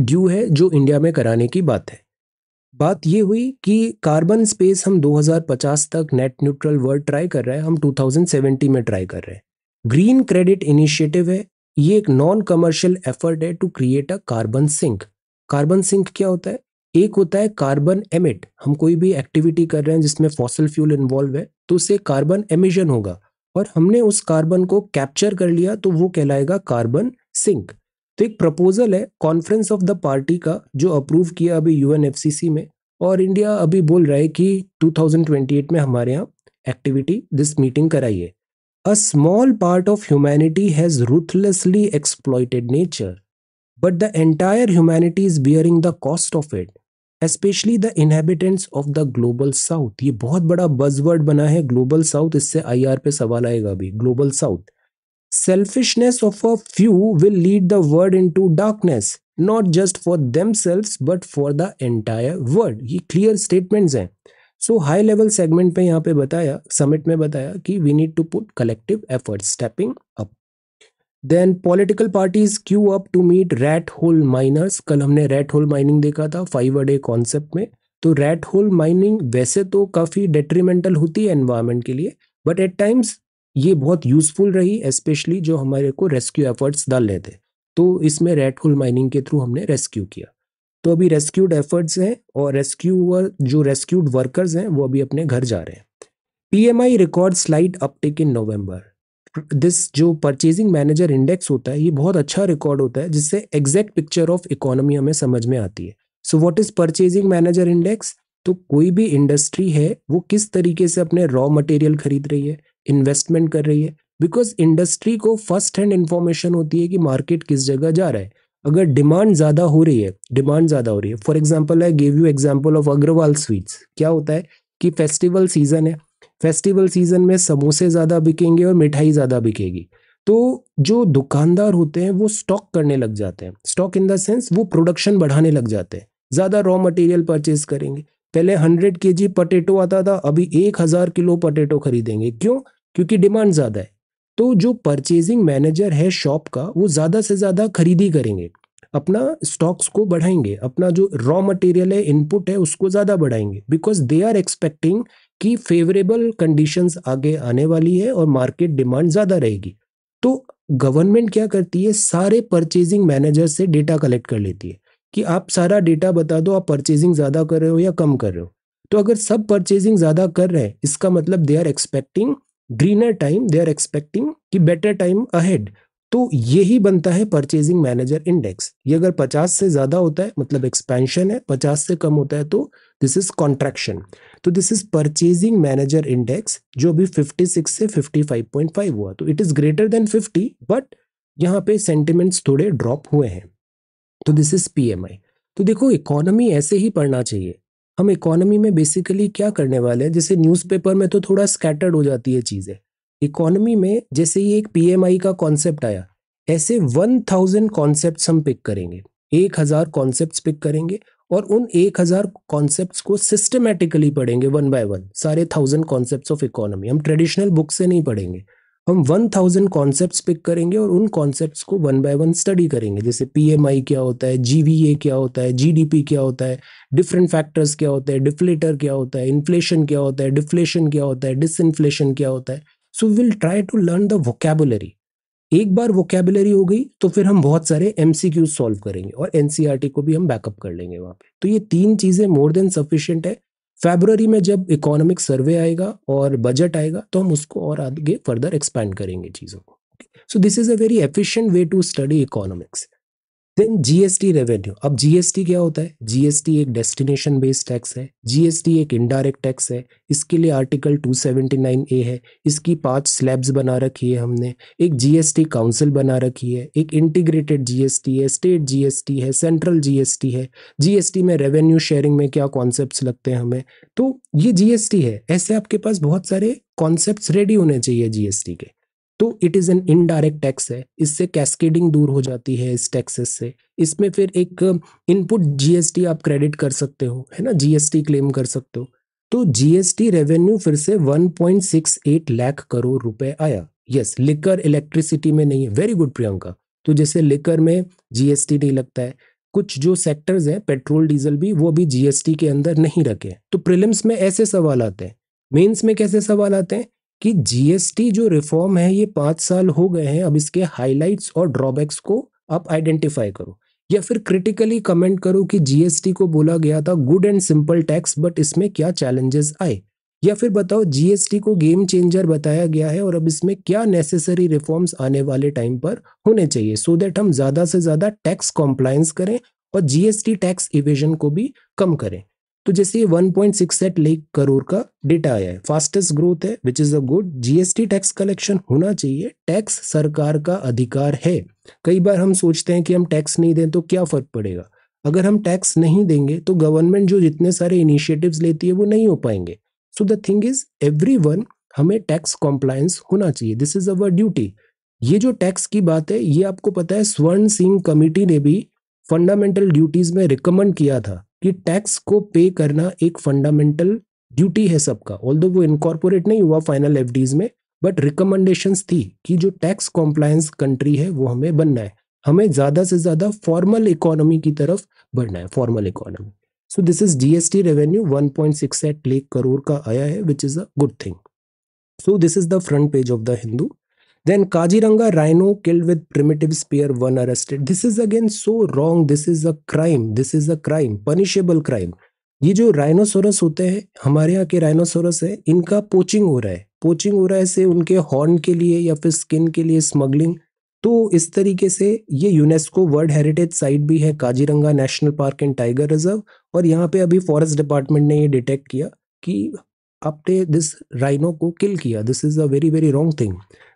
Speaker 2: ड्यू है जो इंडिया में कराने की बात है बात ये हुई कि कार्बन स्पेस हम 2050 तक नेट न्यूट्रल वर्ल्ड ट्राई कर रहे हैं हम 2070 में ट्राई कर रहे हैं ग्रीन क्रेडिट इनिशिएटिव है ये एक नॉन कमर्शियल एफर्ट है to create a carbon sink carbon sink क्या होता है एक होता है कार्बन एमिट हम कोई भी एक्टिविटी कर रहे हैं जिसमें फॉसल फ्यूल इन्वॉल्व है तो उसे कार्बन एमिशन होगा और हमने उस कार्बन को कैप्चर कर लिया तो वो कहलाएगा कार्बन सिंक तो एक प्रपोजल है कॉन्फ्रेंस ऑफ द पार्टी का जो अप्रूव किया अभी यू में और इंडिया अभी बोल रहा है कि 2028 में हमारे यहाँ एक्टिविटी दिस मीटिंग कराइए a small part of humanity has ruthlessly exploited nature but the entire humanity is bearing the cost of it especially the inhabitants of the global south ये बहुत बड़ा बजवर्ड बना है ग्लोबल साउथ इससे आई पे सवाल आएगा अभी global south selfishness of a few will lead the world into darkness not just for them but for the entire world ये क्लियर स्टेटमेंट हैं सो हाई लेवल सेगमेंट पे यहाँ पे बताया समिट में बताया कि we need to put collective effort stepping up then political parties queue up to meet rat hole miners कल हमने रैट होल माइनिंग देखा था फाइव अडे डे कॉन्सेप्ट में तो रैट होल माइनिंग वैसे तो काफ़ी डेट्रीमेंटल होती है एनवायरमेंट के लिए बट एट टाइम्स ये बहुत यूजफुल रही स्पेशली जो हमारे को रेस्क्यू एफर्ट्स डाल रहे थे तो इसमें रेड होल माइनिंग के थ्रू हमने रेस्क्यू किया तो अभी रेस्क्यूड एफर्ट्स हैं और रेस्क्यूअर जो रेस्क्यूड वर्कर्स हैं वो अभी अपने घर जा रहे हैं PMI record slide uptake in November this जो परचेजिंग मैनेजर इंडेक्स होता है ये बहुत अच्छा रिकॉर्ड होता है जिससे एग्जैक्ट पिक्चर ऑफ इकोनॉमी हमें समझ में आती है so what is purchasing manager index तो कोई भी इंडस्ट्री है वो किस तरीके से अपने रॉ मटेरियल खरीद रही है इन्वेस्टमेंट कर रही है बिकॉज इंडस्ट्री को फर्स्ट हैंड इन्फॉर्मेशन होती है कि मार्केट किस जगह जा रहा है अगर डिमांड ज़्यादा हो रही है डिमांड ज़्यादा हो रही है for example I gave you example of Agrawal sweets क्या होता है कि फेस्टिवल सीजन है फेस्टिवल सीजन में समोसे ज़्यादा बिकेंगे और मिठाई ज़्यादा बिकेगी तो जो दुकानदार होते हैं वो स्टॉक करने लग जाते हैं स्टॉक इन द सेंस वो प्रोडक्शन बढ़ाने लग जाते हैं ज़्यादा रॉ मटेरियल परचेज करेंगे पहले हंड्रेड के जी पटेटो आता था अभी एक हज़ार किलो पटेटो खरीदेंगे क्यों क्योंकि डिमांड ज़्यादा है तो जो परचेजिंग मैनेजर है शॉप का वो ज़्यादा से ज़्यादा खरीदी करेंगे अपना स्टॉक्स को बढ़ाएंगे अपना जो रॉ मटेरियल है इनपुट है उसको ज़्यादा बढ़ाएंगे बिकॉज दे आर एक्सपेक्टिंग कि फेवरेबल कंडीशंस आगे आने वाली है और मार्केट डिमांड ज़्यादा रहेगी तो गवर्नमेंट क्या करती है सारे परचेजिंग मैनेजर से डेटा कलेक्ट कर लेती है कि आप सारा डेटा बता दो आप परचेजिंग ज़्यादा कर रहे हो या कम कर रहे हो तो अगर सब परचेजिंग ज़्यादा कर रहे हैं इसका मतलब they are expecting greener time they are expecting कि बेटर टाइम अहेड तो यही बनता है परचेजिंग मैनेजर इंडेक्स ये अगर 50 से ज़्यादा होता है मतलब एक्सपेंशन है 50 से कम होता है तो दिस इज कॉन्ट्रैक्शन तो this is purchasing manager index जो अभी 56 से 55.5 हुआ तो it is greater than 50 but यहाँ पे सेंटिमेंट्स थोड़े ड्रॉप हुए हैं तो दिस इज पीएमआई तो देखो इकोनॉमी ऐसे ही पढ़ना चाहिए हम इकोनॉमी में बेसिकली क्या करने वाले हैं जैसे न्यूज़पेपर में तो थोड़ा स्कैटर्ड हो जाती है चीज़ें इकोनॉमी में जैसे ही एक पीएमआई का कॉन्सेप्ट आया ऐसे वन थाउजेंड कॉन्सेप्ट हम पिक करेंगे एक हज़ार कॉन्सेप्ट पिक करेंगे और उन एक हज़ार कॉन्सेप्ट को सिस्टमेटिकली पढ़ेंगे वन बाय वन सारे थाउजेंड कॉन्सेप्ट ऑफ इकोनॉमी हम ट्रेडिशनल बुक से नहीं पढ़ेंगे हम वन थाउजेंड कॉन्सेप्ट पिक करेंगे और उन कॉन्सेप्ट को वन बाय वन स्टडी करेंगे जैसे आई क्या होता है जीवीए क्या होता है पी क्या होता है डिफरेंट फैक्टर्स क्या होते हैं डिफ्लेटर क्या होता है इन्फ्लेशन क्या होता है डिफ्लेशन क्या होता है इन्फ्लेशन क्या होता है so will try to learn the vocabulary एक बार वोकेबलरी हो गई तो फिर हम बहुत सारे एम सॉल्व करेंगे और एनसीआरटी e को भी हम बैकअप कर लेंगे वहां पे तो ये तीन चीज़ें मोर देन सफिशियंट है फेबररी में जब इकोनॉमिक सर्वे आएगा और बजट आएगा तो हम उसको और आगे फर्दर एक्सपैंड करेंगे चीज़ों को so this is a very efficient way to study economics then GST revenue अब जीएसटी क्या होता है जीएसटी एक डेस्टिनेशन बेस्ड टैक्स है जीएसटी एक इनडायरेक्ट टैक्स है इसके लिए आर्टिकल 279 ए है इसकी पांच स्लैब्स बना रखी है हमने एक जीएसटी काउंसिल बना रखी है एक इंटीग्रेटेड जीएसटी है स्टेट जीएसटी है सेंट्रल जीएसटी है जीएसटी में रेवेन्यू शेयरिंग में क्या कॉन्सेप्ट लगते हैं हमें तो ये जीएसटी है ऐसे आपके पास बहुत सारे कॉन्सेप्ट रेडी होने चाहिए जीएसटी के तो it is an indirect tax है इससे कैस्केडिंग दूर हो जाती है इस टैक्सेस से इसमें फिर एक इनपुट जीएसटी आप क्रेडिट कर सकते हो है ना जीएसटी क्लेम कर सकते हो तो जीएसटी रेवेन्यू फिर से 1.68 लाख करोड़ रुपए आया यस लिकर इलेक्ट्रिसिटी में नहीं है वेरी गुड प्रियंका तो जैसे लिकर में जीएसटी नहीं लगता है कुछ जो सेक्टर्स हैं पेट्रोल डीजल भी वो भी जीएसटी के अंदर नहीं रखे तो प्रिलिम्स में ऐसे सवाल आते हैं मेंस में कैसे सवाल आते हैं कि जीएसटी जो रिफॉर्म है ये पांच साल हो गए हैं अब इसके हाइलाइट्स और ड्रॉबैक्स को आप आइडेंटिफाई करो या फिर क्रिटिकली कमेंट करो कि जीएसटी को बोला गया था good and simple tax but इसमें क्या चैलेंजेस आए या फिर बताओ जीएसटी को गेम चेंजर बताया गया है और अब इसमें क्या नेसेसरी रिफॉर्म्स आने वाले टाइम पर होने चाहिए सो so दैट हम ज़्यादा से ज़्यादा टैक्स कॉम्प्लायंस करें और जीएसटी टैक्स इवेजन को भी कम करें तो जैसे ये 1.67 लेख करोड़ का डेटा आया है फास्टेस्ट ग्रोथ है which is a good GST tax collection होना चाहिए टैक्स सरकार का अधिकार है कई बार हम सोचते हैं कि हम टैक्स नहीं दें तो क्या फर्क पड़ेगा अगर हम टैक्स नहीं देंगे तो गवर्नमेंट जो जितने सारे इनिशिएटिव्स लेती है वो नहीं हो पाएंगे so the thing is every हमें टैक्स कॉम्प्लायंस होना चाहिए दिस इज अवर ड्यूटी ये जो टैक्स की बात है ये आपको पता है स्वर्ण सिंह कमिटी ने भी फंडामेंटल ड्यूटीज में रिकमेंड किया था कि टैक्स को पे करना एक फंडामेंटल ड्यूटी है सबका ऑल वो इनकॉर्पोरेट नहीं हुआ फाइनल एफ में बट रिकमेंडेशन थी कि जो टैक्स कॉम्प्लायंस कंट्री है वो हमें बनना है हमें ज़्यादा से ज़्यादा फॉर्मल इकोनॉमी की तरफ बढ़ना है formal economy so this is GST revenue one 1.68 lakh crore का आया है which is a good thing so this is the front page of the Hindu Then Kaziranga rhino killed with primitive spear, one arrested. This is again so wrong. This is a crime. This is a crime. Punishable crime. ये जो rhinoceros होते हैं हमारे यहाँ के rhinoceros है इनका poaching हो रहा है पोचिंग हो रहा है से उनके हॉर्न के लिए या फिर स्किन के लिए स्मगलिंग तो इस तरीके से ये यूनेस्को वर्ल्ड हेरिटेज साइट भी है Kaziranga national park and tiger reserve और यहाँ पे अभी फॉरेस्ट डिपार्टमेंट ने ये डिटेक्ट किया कि आपने दिस राइनो को किल किया this is a very very wrong thing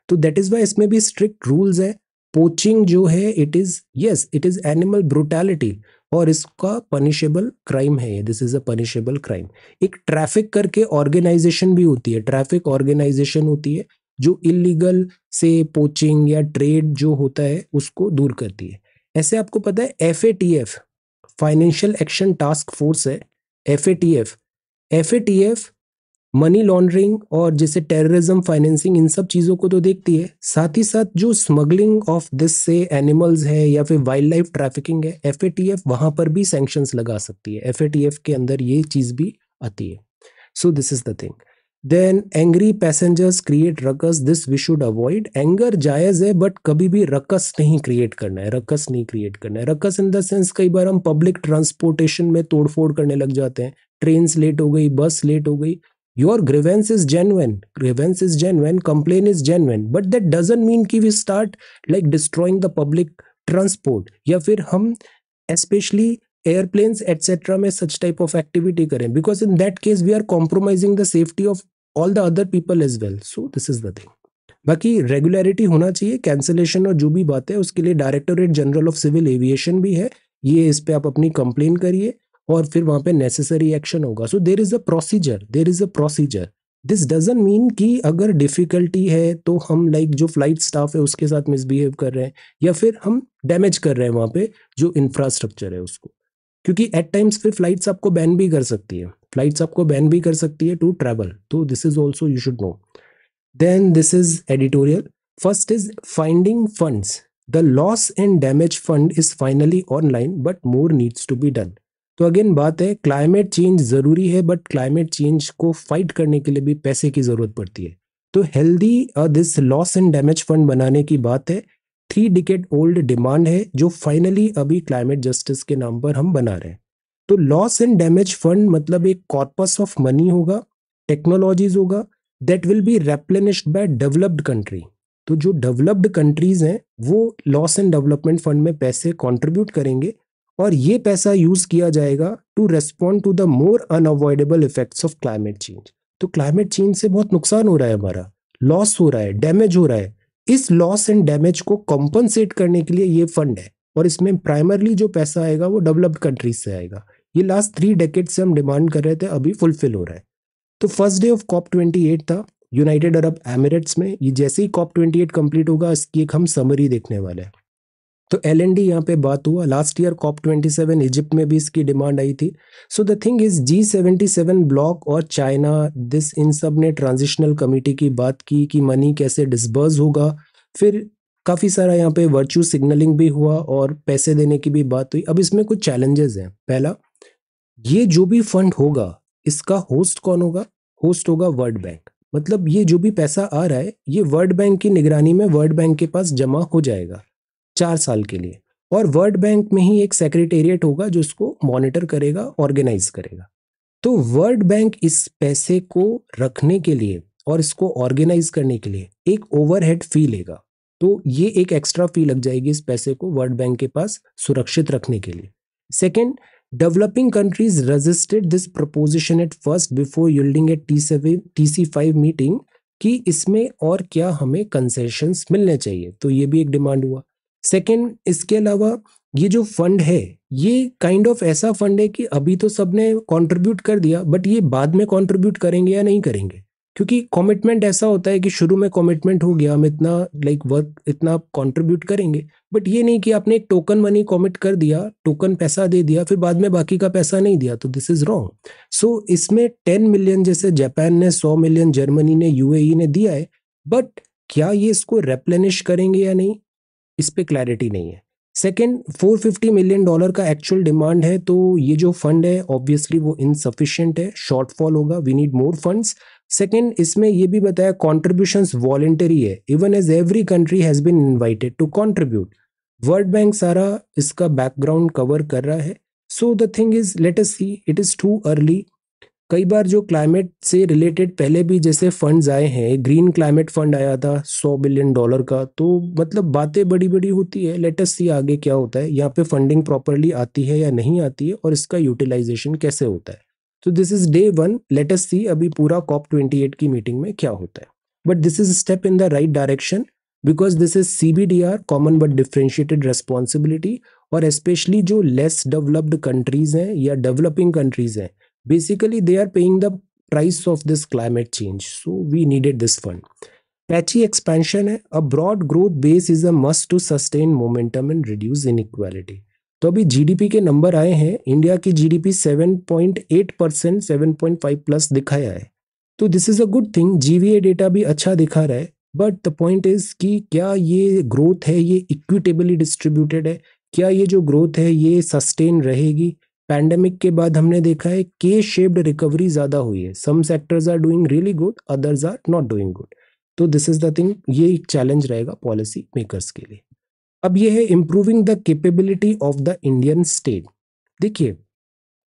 Speaker 2: तो दैट इज़ वाई इसमें भी स्ट्रिक्ट रूल्स है पोचिंग जो है it is yes it is animal brutality और इसका पनिशेबल क्राइम है ये this is a punishable crime एक ट्रैफिक करके ऑर्गेनाइजेशन भी होती है ट्रैफिक ऑर्गेनाइजेशन होती है जो इलीगल से पोचिंग या ट्रेड जो होता है उसको दूर करती है ऐसे आपको पता है F A T F financial action task force है F A T F F A T F money laundering और जैसे टेररिज्म फाइनेंसिंग इन सब चीज़ों को तो देखती है साथ ही साथ जो स्मगलिंग ऑफ दिस से एनिमल्स है या फिर वाइल्ड लाइफ ट्रैफिकिंग है एफ ए टी एफ वहाँ पर भी सेंक्शंस लगा सकती है एफ ए टी एफ के अंदर ये चीज़ भी आती है so this is the thing then angry passengers create ruckus this we should avoid anger जायज़ है बट कभी भी रकस नहीं क्रिएट करना है रकस नहीं क्रिएट करना है रकस इन द सेंस कई बार हम पब्लिक ट्रांसपोर्टेशन में तोड़फोड़ करने लग जाते हैं ट्रेन लेट हो गई बस लेट हो गई your grievance is genuine grievance is genuine complain is genuine but that doesn't mean कि we start like destroying the public transport या फिर हम स्पेशली एयरप्लेन्स एटसेट्रा में सच टाइप ऑफ एक्टिविटी करें because in that case we are compromising the safety of all the other people as well so this is the thing बाकी regularity होना चाहिए cancellation और जो भी बात है उसके लिए directorate general of civil aviation भी है ये इस पर आप अपनी कंप्लेन करिए और फिर वहाँ पे नेसेसरी एक्शन होगा so there is a procedure there is a procedure this doesn't mean कि अगर डिफ़िकल्टी है तो हम लाइक like, जो फ्लाइट स्टाफ है उसके साथ मिसबिहेव कर रहे हैं या फिर हम डैमेज कर रहे हैं वहाँ पे जो इंफ्रास्ट्रक्चर है उसको क्योंकि एट टाइम्स फिर फ्लाइट्स आपको बैन भी कर सकती है फ्लाइट्स आपको बैन भी कर सकती है टू ट्रैवल तो this is also you should know then this is editorial first is finding funds the loss and damage fund is finally online but more needs to be done तो अगेन बात है climate change ज़रूरी है but climate change को fight करने के लिए भी पैसे की ज़रूरत पड़ती है तो healthy this loss and damage fund बनाने की बात है थ्री डिकेट ओल्ड डिमांड है जो फाइनली अभी क्लाइमेट जस्टिस के नाम पर हम बना रहे हैं तो लॉस एंड डैमेज फंड मतलब एक कॉर्पस ऑफ मनी होगा टेक्नोलॉजीज होगा that will be replenished by developed country तो जो डेवलप्ड कंट्रीज हैं वो लॉस एंड डेवलपमेंट फंड में पैसे कंट्रीब्यूट करेंगे और ये पैसा यूज किया जाएगा to respond to the more unavoidable effects of climate change तो क्लाइमेट चेंज से बहुत नुकसान हो रहा है हमारा लॉस हो रहा है डैमेज हो रहा है इस लॉस एंड डैमेज को कॉम्पनसेट करने के लिए ये फंड है और इसमें प्राइमरली जो पैसा आएगा वो डेवलप्ड कंट्रीज से आएगा ये लास्ट थ्री डेकेट से हम डिमांड कर रहे थे अभी फुलफिल हो रहा है तो first day of COP twenty eight था यूनाइटेड अरब एमिरेट्स में ये जैसे ही कॉप ट्वेंटी एट कम्प्लीट होगा इसकी एक हम समरी देखने वाले हैं तो एल एन डी यहाँ पे बात हुआ last year COP twenty seven Egypt में भी इसकी डिमांड आई थी so the thing is G seventy seven bloc और चाइना दिस इन सब ने ट्रांजिशनल कमिटी की बात की कि मनी कैसे डिसबर्स होगा फिर काफ़ी सारा यहाँ पे वर्चू सिग्नलिंग भी हुआ और पैसे देने की भी बात हुई अब इसमें कुछ चैलेंजेस हैं पहला ये जो भी फंड होगा इसका होस्ट कौन होगा होस्ट होगा वर्ल्ड बैंक मतलब ये जो भी पैसा आ रहा है ये वर्ल्ड बैंक की निगरानी में वर्ल्ड बैंक के पास जमा हो जाएगा चार साल के लिए और वर्ल्ड बैंक में ही एक सेक्रेटेरिएट होगा जो इसको मॉनिटर करेगा ऑर्गेनाइज करेगा तो वर्ल्ड बैंक इस पैसे को रखने के लिए और इसको ऑर्गेनाइज करने के लिए एक ओवरहेड फी लेगा तो ये एक एक्स्ट्रा फी लग जाएगी इस पैसे को वर्ल्ड बैंक के पास सुरक्षित रखने के लिए second proposition at first before yielding at T before T C five meeting कि इसमें और क्या हमें कंसेशंस मिलने चाहिए तो ये भी एक डिमांड हुआ सेकेंड इसके अलावा ये जो फंड है ये काइंड ऑफ ऐसा फंड है कि अभी तो सबने कंट्रीब्यूट कर दिया बट ये बाद में कंट्रीब्यूट करेंगे या नहीं करेंगे क्योंकि कमिटमेंट ऐसा होता है कि शुरू में कमिटमेंट हो गया हम इतना लाइक like, वर्क इतना कंट्रीब्यूट करेंगे बट ये नहीं कि आपने एक टोकन मनी कमिट कर दिया टोकन पैसा दे दिया फिर बाद में बाकी का पैसा नहीं दिया तो दिस इज रॉन्ग सो इसमें टेन मिलियन जैसे जापान ने सौ मिलियन जर्मनी ने यूएई e ने दिया है बट क्या ये इसको रेप्लेनिश करेंगे या नहीं इस पर क्लैरिटी नहीं है सेकेंड 450 मिलियन डॉलर का एक्चुअल डिमांड है तो ये जो फंड है ऑब्वियसली वो इनसफिशियंट है शॉर्टफॉल होगा we need more funds second इसमें ये भी बताया कॉन्ट्रीब्यूशन वॉलेंटरी है even as every country has been invited to contribute world bank सारा इसका बैकग्राउंड कवर कर रहा है so the thing is let see it is too early कई बार जो क्लाइमेट से रिलेटेड पहले भी जैसे फंड्स आए हैं ग्रीन क्लाइमेट फंड आया था सौ बिलियन डॉलर का तो मतलब बातें बड़ी बड़ी होती है लेटेस्ट सी आगे क्या होता है यहाँ पे फंडिंग प्रॉपरली आती है या नहीं आती है और इसका यूटिलाइजेशन कैसे होता है तो this is day one let's see अभी पूरा कॉप ट्वेंटी एट की मीटिंग में क्या होता है but this is step in the right direction because this is C B D R common but differentiated responsibility और स्पेशली जो लेस डेवलप्ड कंट्रीज हैं या डेवलपिंग कंट्रीज हैं basically they are paying the price of this climate change so we needed this fund patchy expansion है a broad growth base is a must to sustain momentum and reduce inequality तो अभी GDP के number आए हैं India की GDP 7.8 percent seven plus दिखाया है तो this is a good thing GVA data भी अच्छा दिखा रहा है बट द पॉइंट इज कि क्या ये ग्रोथ है ये इक्विटेबली डिस्ट्रीब्यूटेड है क्या ये जो ग्रोथ है ये सस्टेन रहेगी पैंडेमिक के बाद हमने देखा है के शेप्ड रिकवरी ज्यादा हुई है some sectors are doing really good others are not doing good तो दिस इज द थिंग ये एक चैलेंज रहेगा पॉलिसी मेकर्स के लिए अब ये है improving the capability of the Indian state देखिए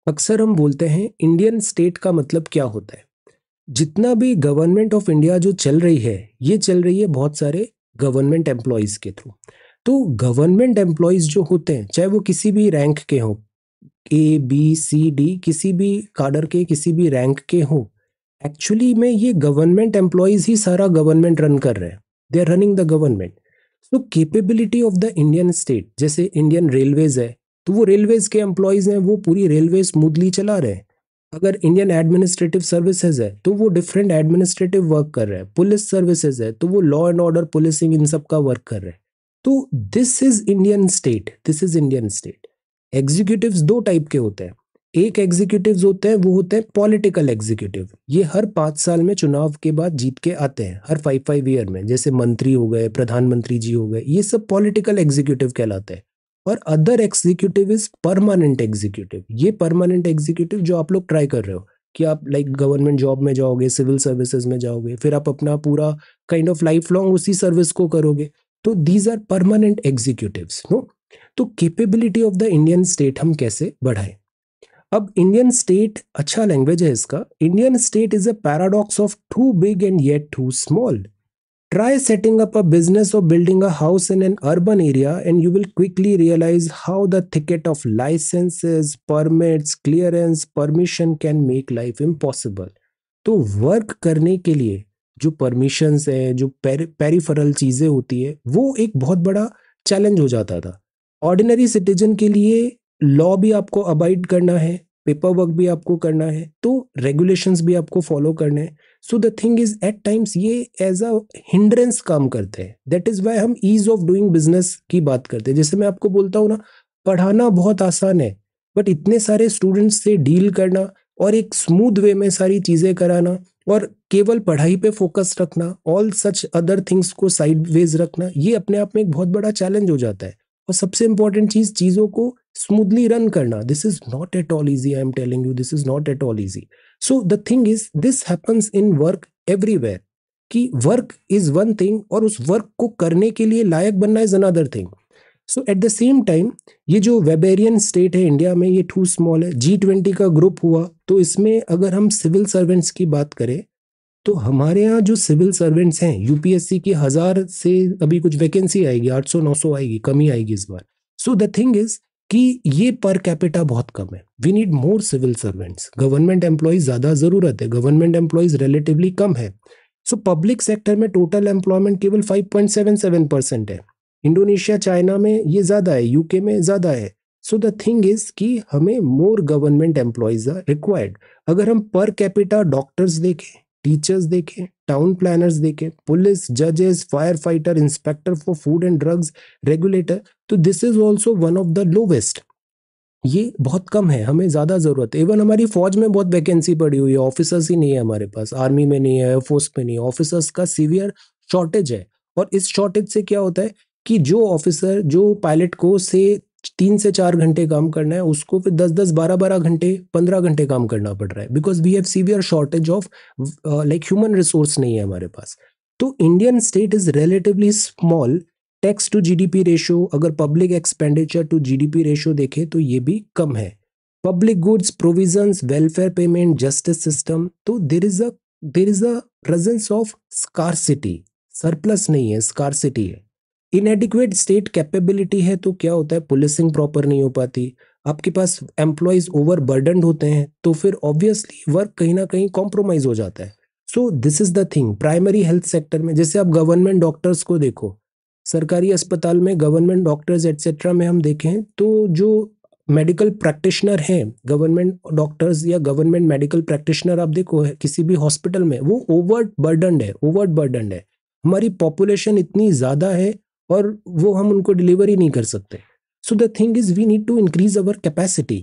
Speaker 2: अक्सर हम बोलते हैं इंडियन स्टेट का मतलब क्या होता है जितना भी गवर्नमेंट ऑफ इंडिया जो चल रही है ये चल रही है बहुत सारे गवर्नमेंट एम्प्लॉयज़ के थ्रू तो गवर्नमेंट एम्प्लॉयज़ जो होते हैं चाहे वो किसी भी रैंक के हों ए बी सी डी किसी भी काडर के किसी भी रैंक के हों एक्चुअली में ये गवर्नमेंट एम्प्लॉयज़ ही सारा गवर्नमेंट रन कर रहे हैं they are running the government so capability of the Indian state जैसे इंडियन रेलवेज़ है तो वो रेलवेज़ के एम्प्लॉयज़ हैं वो पूरी रेलवे स्मूथली चला रहे हैं अगर इंडियन एडमिनिस्ट्रेटिव सर्विसेज है तो वो डिफरेंट एडमिनिस्ट्रेटिव वर्क कर रहे हैं पुलिस सर्विसेज है तो वो लॉ एंड ऑर्डर पुलिसिंग इन सब का वर्क कर रहे हैं तो this is Indian state this is Indian state executive दो टाइप के होते हैं एक एग्जीक्यूटिव होते हैं वो होते हैं पॉलिटिकल एग्जीक्यूटिव ये हर पांच साल में चुनाव के बाद जीत के आते हैं हर फाइव फाइव ईयर में जैसे मंत्री हो गए प्रधानमंत्री जी हो गए ये सब पॉलिटिकल एग्जीक्यूटिव कहलाते हैं और other executive is permanent executive ये परमानेंट एग्जीक्यूटिव जो आप लोग ट्राई कर रहे हो कि आप लाइक गवर्नमेंट जॉब में जाओगे सिविल सर्विसेज में जाओगे फिर आप अपना पूरा काइंड ऑफ लाइफ लॉन्ग उसी सर्विस को करोगे तो these are permanent executive no तो capability of the Indian state हम कैसे बढ़ाएं अब इंडियन स्टेट अच्छा लैंग्वेज है इसका Indian state is a paradox of too big and yet too small try setting up a business और building a house in an urban area and you will quickly realise how the thicket of licences permits clearance permission can make life impossible तो work करने के लिए जो permissions है जो peripheral चीज़ें होती है वो एक बहुत बड़ा चैलेंज हो जाता था ऑर्डिनरी सिटीजन के लिए लॉ भी आपको अबाइड करना है पेपर वर्क भी आपको करना है तो रेगुलेशंस भी आपको फॉलो करने हैं so the thing is at times ये एज अ हिंड्रेंस काम करते हैं दैट इज वाई हम ईज ऑफ डूइंग बिजनेस की बात करते हैं जैसे मैं आपको बोलता हूँ ना पढ़ाना बहुत आसान है बट इतने सारे स्टूडेंट्स से डील करना और एक स्मूथ वे में सारी चीज़ें कराना और केवल पढ़ाई पे फोकस रखना ऑल सच अदर थिंग्स को साइड वेज रखना ये अपने आप में एक बहुत बड़ा चैलेंज हो जाता है और सबसे इंपॉर्टेंट चीज चीजों को स्मूथली रन करना this is not at all easy I am telling you this is not at all easy so the thing is this happens in work everywhere कि वर्क इज वन थिंग और उस work को करने के लिए लायक बनना is another thing so at the same time ये जो वेबेरियन स्टेट है इंडिया में ये टू स्मॉल है जी ट्वेंटी का ग्रुप हुआ तो इसमें अगर हम सिविल सर्वेंट्स की बात करें तो हमारे यहाँ जो सिविल सर्वेंट्स हैं यूपीएससी की हज़ार से अभी कुछ वैकेंसी आएगी 800 900 आएगी कमी आएगी इस बार सो द थिंग इज़ कि ये पर कैपिटा बहुत कम है we need more civil servants government employees ज़्यादा ज़रूरत है गवर्नमेंट एम्प्लॉयज़ रिलेटिवली कम है सो पब्लिक सेक्टर में टोटल एम्प्लॉयमेंट केवल 5.77 परसेंट है इंडोनेशिया चाइना में ये ज़्यादा है यूके में ज़्यादा है सो द थिंग इज़ कि हमें more government employees are required अगर हम पर कैपिटा डॉक्टर्स देखें टीचर्स देखे टाउन प्लानर्स देखे पुलिस जजेस fire fighter inspector for food and drugs regulator तो this is also one of the lowest ये बहुत कम है हमें ज़्यादा ज़रूरत है इवन हमारी फ़ौज में बहुत वैकेंसी पड़ी हुई है ऑफिसर्स ही नहीं है हमारे पास आर्मी में नहीं है एयरफोर्स में नहीं है ऑफिसर्स का सीवियर शॉर्टेज है और इस शॉर्टेज से क्या होता है कि जो ऑफिसर जो पायलट को से तीन से चार घंटे काम करना है उसको फिर दस दस बारह बारह घंटे पंद्रह घंटे काम करना पड़ रहा है because we have severe shortage of like human resource नहीं है हमारे पास तो Indian state is relatively small tax to GDP ratio अगर public expenditure to GDP ratio देखें तो ये भी कम है public goods provisions welfare payment justice system तो there is a there is a presence of city surplus नहीं है सिटी है इनएडिक्वेट स्टेट कैपेबिलिटी है तो क्या होता है पुलिसिंग प्रॉपर नहीं हो पाती आपके पास एम्प्लॉयज ओवर बर्डन होते हैं तो फिर ऑब्वियसली वर्क कहीं ना कहीं कॉम्प्रोमाइज हो जाता है so this is the thing primary health sector में जैसे आप गवर्नमेंट डॉक्टर्स को देखो सरकारी अस्पताल में गवर्नमेंट डॉक्टर्स एट्सेट्रा में हम देखें तो जो मेडिकल प्रैक्टिशनर हैं गवर्नमेंट डॉक्टर्स या गवर्नमेंट मेडिकल प्रैक्टिशनर आप देखो किसी भी हॉस्पिटल में वो ओवर बर्डनड है ओवर बर्डनड है हमारी पॉपुलेशन इतनी ज़्यादा है और वो हम उनको डिलीवर ही नहीं कर सकते so the thing is we need to increase our capacity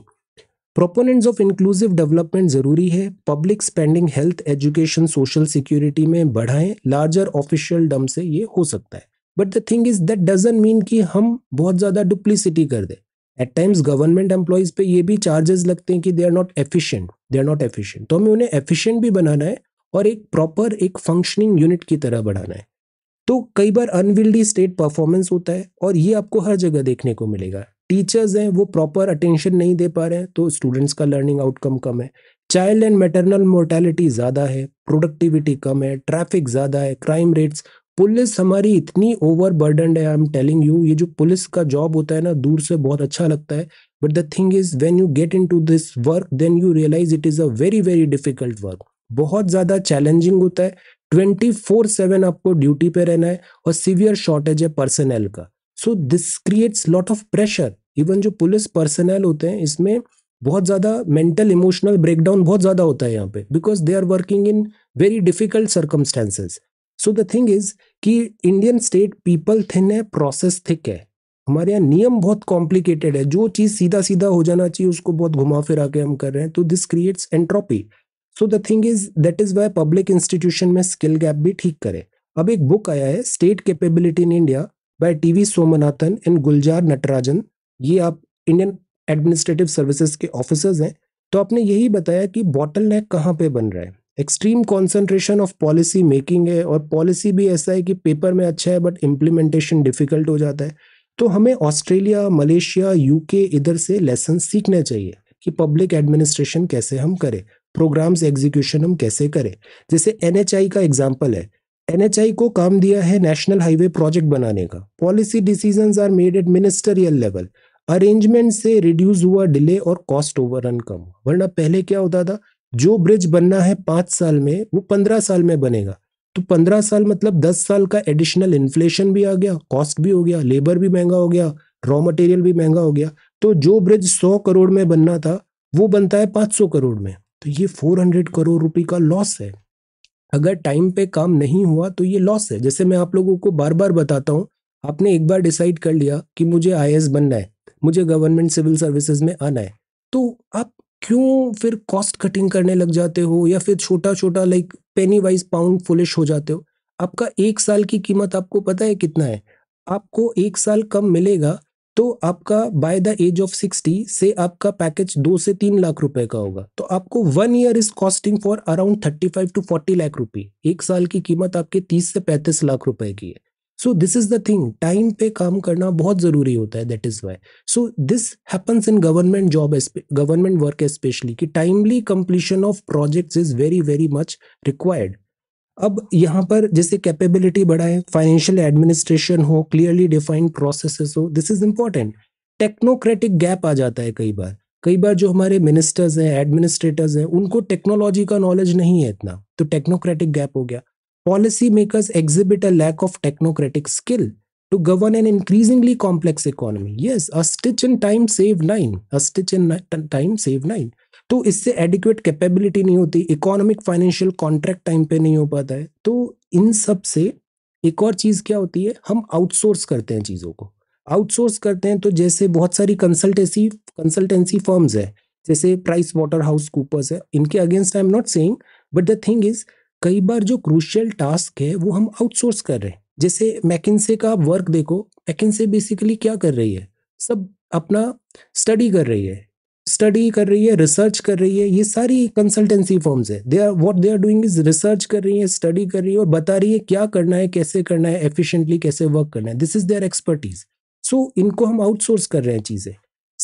Speaker 2: proponents of inclusive development ज़रूरी है public spending health education social security में बढ़ाएं लार्जर ऑफिशियल डम से ये हो सकता है but the thing is that doesn't mean कि हम बहुत ज़्यादा डुप्लीसिटी कर दें एट टाइम्स गवर्नमेंट एम्प्लॉयज़ पे ये भी चार्जेस लगते हैं कि they are not efficient they are not efficient तो हमें उन्हें एफिशिएंट भी बनाना है और एक प्रॉपर एक फंक्शनिंग यूनिट की तरह बढ़ाना है तो कई बार अनविल्डी स्टेट परफॉर्मेंस होता है और ये आपको हर जगह देखने को मिलेगा टीचर्स हैं वो प्रॉपर अटेंशन नहीं दे पा रहे हैं तो स्टूडेंट्स का लर्निंग आउटकम कम है चाइल्ड एंड मेटरनल मोर्टेलिटी ज़्यादा है प्रोडक्टिविटी कम है ट्रैफिक ज़्यादा है क्राइम रेट्स पुलिस हमारी इतनी ओवर बर्डन है आई एम टेलिंग यू ये जो पुलिस का जॉब होता है ना दूर से बहुत अच्छा लगता है but the thing is when you get into this work then you realise it is a very very difficult work बहुत ज़्यादा चैलेंजिंग होता है ट्वेंटी फोर सेवन आपको ड्यूटी पे रहना है और सीवियर शॉर्टेज है पर्सनल का so this creates lot of pressure even जो पुलिस पर्सनल होते हैं इसमें बहुत ज़्यादा मेंटल इमोशनल ब्रेकडाउन बहुत ज़्यादा होता है यहाँ पे because they are working in very difficult circumstances so the thing is कि इंडियन स्टेट पीपल थिन है प्रोसेस थिक है हमारे यहाँ नियम बहुत कॉम्प्लिकेटेड है जो चीज़ सीधा सीधा हो जाना चाहिए उसको बहुत घुमा फिरा के हम कर रहे हैं तो this creates entropy so the thing is that is why public institution में स्किल गैप भी ठीक करे अब एक बुक आया है state capability in India by TV Somanathan and Gulzar Natarajan ये आप इंडियन एडमिनिस्ट्रेटिव सर्विसेज के ऑफिसर्स हैं तो आपने यही बताया कि बॉटल नेक कहाँ पे बन रहा है extreme concentration of policy making है और पॉलिसी भी ऐसा है कि पेपर में अच्छा है बट इम्प्लीमेंटेशन डिफिकल्ट हो जाता है तो हमें ऑस्ट्रेलिया मलेशिया यूके इधर से लेसन सीखने चाहिए कि पब्लिक एडमिनिस्ट्रेशन कैसे हम करें प्रोग्राम्स एग्जीक्यूशन हम कैसे करें जैसे एन का एग्जाम्पल है एन को काम दिया है नेशनल हाईवे प्रोजेक्ट बनाने का policy decision are made at ministerial level arrangement से रिड्यूस हुआ डिले और कॉस्ट ओवररन कम वरना पहले क्या होता था जो ब्रिज बनना है पांच साल में वो पंद्रह साल में बनेगा तो पंद्रह साल मतलब दस साल का एडिशनल इन्फ्लेशन भी आ गया कॉस्ट भी हो गया लेबर भी महंगा हो गया रॉ मटेरियल भी महंगा हो गया तो जो ब्रिज सौ करोड़ में बनना था वो बनता है पांच सौ करोड़ में तो ये 400 करोड़ रुपए का लॉस है अगर टाइम पे काम नहीं हुआ तो ये लॉस है जैसे मैं आप लोगों को बार बार बताता हूँ आपने एक बार डिसाइड कर लिया कि मुझे आई बनना है मुझे गवर्नमेंट सिविल सर्विसेज में आना है तो आप क्यों फिर कॉस्ट कटिंग करने लग जाते हो या फिर छोटा छोटा like penny wise pound foolish हो जाते हो आपका एक साल की कीमत आपको पता है कितना है आपको एक साल कम मिलेगा तो आपका by the age of sixty से आपका पैकेज दो से तीन लाख रुपए का होगा तो आपको one year is costing for around thirty five to forty lakh रुपए एक साल की कीमत आपके तीस से पैंतीस लाख रुपए की है so this is the thing time पे काम करना बहुत जरूरी होता है that is why so this happens in government job government work specially कि timely completion of projects is very very much required अब यहाँ पर जैसे कैपेबिलिटी बढ़ाए फाइनेंशियल एडमिनिस्ट्रेशन हो क्लियरली डिफाइंड प्रोसेस हो this is important technocratic gap आ जाता है कई बार कई बार जो हमारे मिनिस्टर्स हैं एडमिनिस्ट्रेटर्स हैं उनको टेक्नोलॉजी का नॉलेज नहीं है इतना तो टेक्नोक्रेटिक गैप हो गया policy makers exhibit a lack of technocratic skill to govern an increasingly complex economy yes a stitch in time save nine a stitch in time save nine तो इससे adequate capability नहीं होती economic financial contract time पे नहीं हो पाता है तो इन सब से एक और चीज़ क्या होती है हम आउटसोर्स करते हैं चीज़ों को आउटसोर्स करते हैं तो जैसे बहुत सारी कंसल्टेंसी कंसल्टेंसी फर्म्स है जैसे प्राइस वाटर हाउस कूपर्स है इनके against I am not saying but the thing is कई बार जो क्रूशियल टास्क है वो हम आउटसोर्स कर रहे हैं जैसे मैकिनसे का आप वर्क देखो मैकिनसे बेसिकली क्या कर रही है सब अपना स्टडी कर रही है स्टडी कर रही है रिसर्च कर रही है ये सारी कंसल्टेंसी फॉर्म्स है they are what they are doing is research कर रही है स्टडी कर रही है और बता रही है क्या करना है कैसे करना है एफिशिएंटली कैसे वर्क करना है this is their expertise so इनको हम आउटसोर्स कर रहे हैं चीज़ें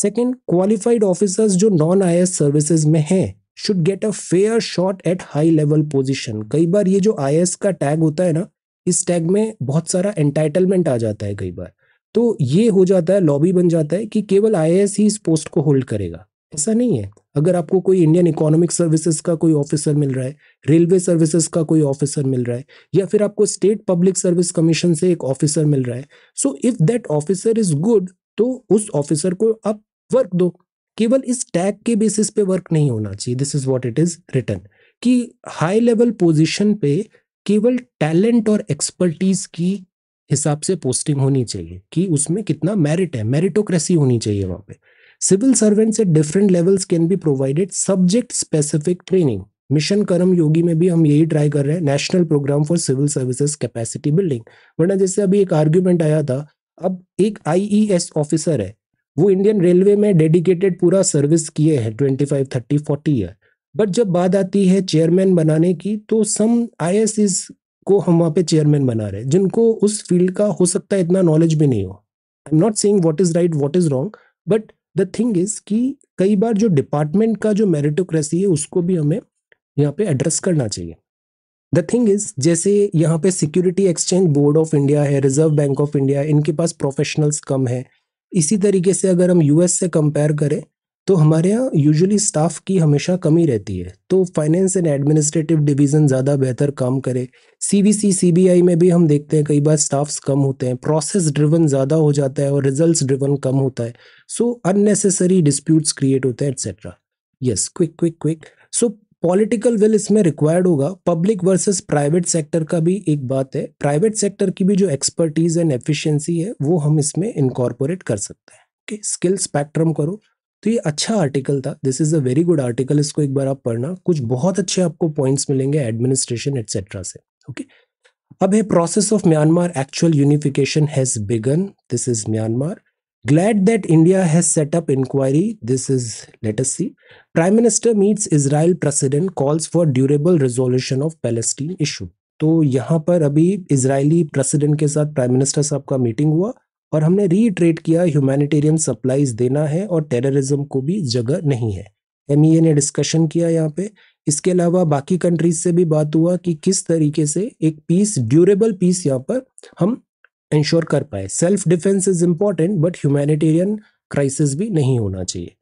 Speaker 2: सेकेंड क्वालिफाइड ऑफिसर्स जो नॉन आई सर्विसेज में हैं should get a fair shot at high level position कई बार ये जो आई का टैग होता है ना इस टैग में बहुत सारा एंटाइटलमेंट आ जाता है कई बार तो ये हो जाता है लॉबी बन जाता है कि केवल आई ही इस पोस्ट को होल्ड करेगा ऐसा नहीं है अगर आपको कोई इंडियन इकोनॉमिक सर्विसेज का कोई ऑफिसर मिल रहा है रेलवे सर्विसेज का कोई ऑफिसर मिल रहा है या फिर आपको स्टेट पब्लिक सर्विस कमीशन से एक ऑफिसर मिल रहा है so if that officer is good तो उस ऑफिसर को आप वर्क दो केवल इस टैग के बेसिस पे वर्क नहीं होना चाहिए this is what it is return कि हाई लेवल पोजिशन पे केवल टैलेंट और एक्सपर्टीज की हिसाब से पोस्टिंग होनी चाहिए कि उसमें कितना मेरिट है मेरिटोक्रेसी होनी चाहिए वहां पे सिविल सर्वेंट से different levels can be provided subject specific training mission Karmayogi में भी हम यही ट्राई कर रहे हैं national programme for civil services capacity building वरना जैसे अभी एक आर्ग्यूमेंट आया था अब एक आईईएस ऑफिसर e है वो इंडियन रेलवे में डेडिकेटेड पूरा सर्विस किए हैं twenty five thirty forty year but जब बात आती है चेयरमैन बनाने की तो सम आई को हम वहाँ पे चेयरमैन बना रहे हैं जिनको उस फील्ड का हो सकता है इतना नॉलेज भी नहीं हो I am not saying what is right what is wrong but the thing is कि कई बार जो डिपार्टमेंट का जो मेरिटोक्रेसी है उसको भी हमें यहाँ पे एड्रेस करना चाहिए द थिंग इज जैसे यहाँ पे security exchange board of India है रिजर्व बैंक ऑफ इंडिया इनके पास प्रोफेशनल्स कम है इसी तरीके से अगर हम यूएस से कंपेयर करें तो हमारे यहाँ यूजुअली स्टाफ की हमेशा कमी रहती है तो फाइनेंस एंड एडमिनिस्ट्रेटिव डिवीज़न ज़्यादा बेहतर काम करे सीबीसी सीबीआई में भी हम देखते हैं कई बार स्टाफ्स कम होते हैं प्रोसेस ड्रिवन ज़्यादा हो जाता है और रिजल्ट्स ड्रिवन कम होता है सो अननेसेसरी डिस्प्यूट्स क्रिएट होते हैं etcetera yes quick quick quick so political will इसमें रिक्वायर्ड होगा पब्लिक वर्सेस प्राइवेट सेक्टर का भी एक बात है प्राइवेट सेक्टर की भी जो एक्सपर्टीज़ एंड एफिशिएंसी है वो हम इसमें इनकॉर्पोरेट कर सकते हैं ओके स्किल स्पेक्ट्रम करो तो ये अच्छा आर्टिकल था this is a very good article इसको एक बार आप पढ़ना कुछ बहुत अच्छे आपको पॉइंट्स मिलेंगे एडमिनिस्ट्रेशन एटसेट्रा से ओके अब है process of Myanmar actual unification has begun this is Myanmar glad that India has set up inquiry. This is, let us see. Prime Minister meets Israel President calls for durable resolution of तो यहाँ पर अभी Israeli president के साथ prime minister साहब का meeting हुआ और हमने रीट्रेट किया ह्यूमैनिटेरियन सप्लाईज देना है और टेररिज्म को भी जगह नहीं है एम e ने डिस्कशन किया यहाँ पे इसके अलावा बाकी कंट्रीज से भी बात हुआ कि किस तरीके से एक पीस ड्यूरेबल पीस यहाँ पर हम इंश्योर कर पाए self defence is important but humanitarian crisis भी नहीं होना चाहिए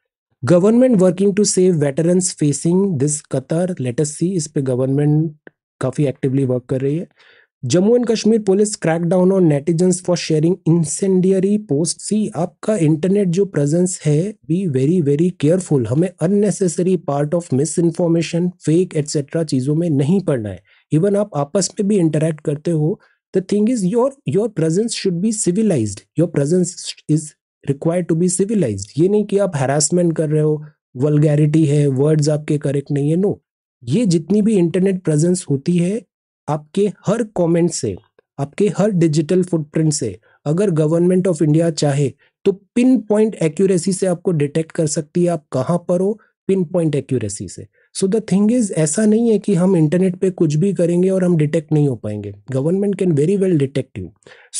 Speaker 2: government working to save veterans facing this Qatar let's see इस पे गवर्नमेंट काफ़ी एक्टिवली वर्क कर रही है Jammu and Kashmir police crackdown on netizens for sharing incendiary post see आपका इंटरनेट जो प्रेजेंस है बी वेरी वेरी केयरफुल हमें unnecessary part of misinformation fake etcetera चीज़ों में नहीं पड़ना है इवन आप आपस में भी इंटरेक्ट करते हो the thing is your your presence should be civilise your presence is required to be civilise ये नहीं कि आप हेरासमेंट कर रहे हो वलगैरिटी है वर्ड्स आपके करेक्ट नहीं है नो no. ये जितनी भी इंटरनेट प्रेजेंस होती है आपके हर कमेंट से आपके हर डिजिटल फुटप्रिंट से अगर गवर्नमेंट ऑफ इंडिया चाहे तो पिन पॉइंट एक्यूरेसी से आपको डिटेक्ट कर सकती है आप कहाँ पर हो पिन पॉइंट एक्यूरेसी से सो द थिंग इज ऐसा नहीं है कि हम इंटरनेट पे कुछ भी करेंगे और हम डिटेक्ट नहीं हो पाएंगे government can very well detect you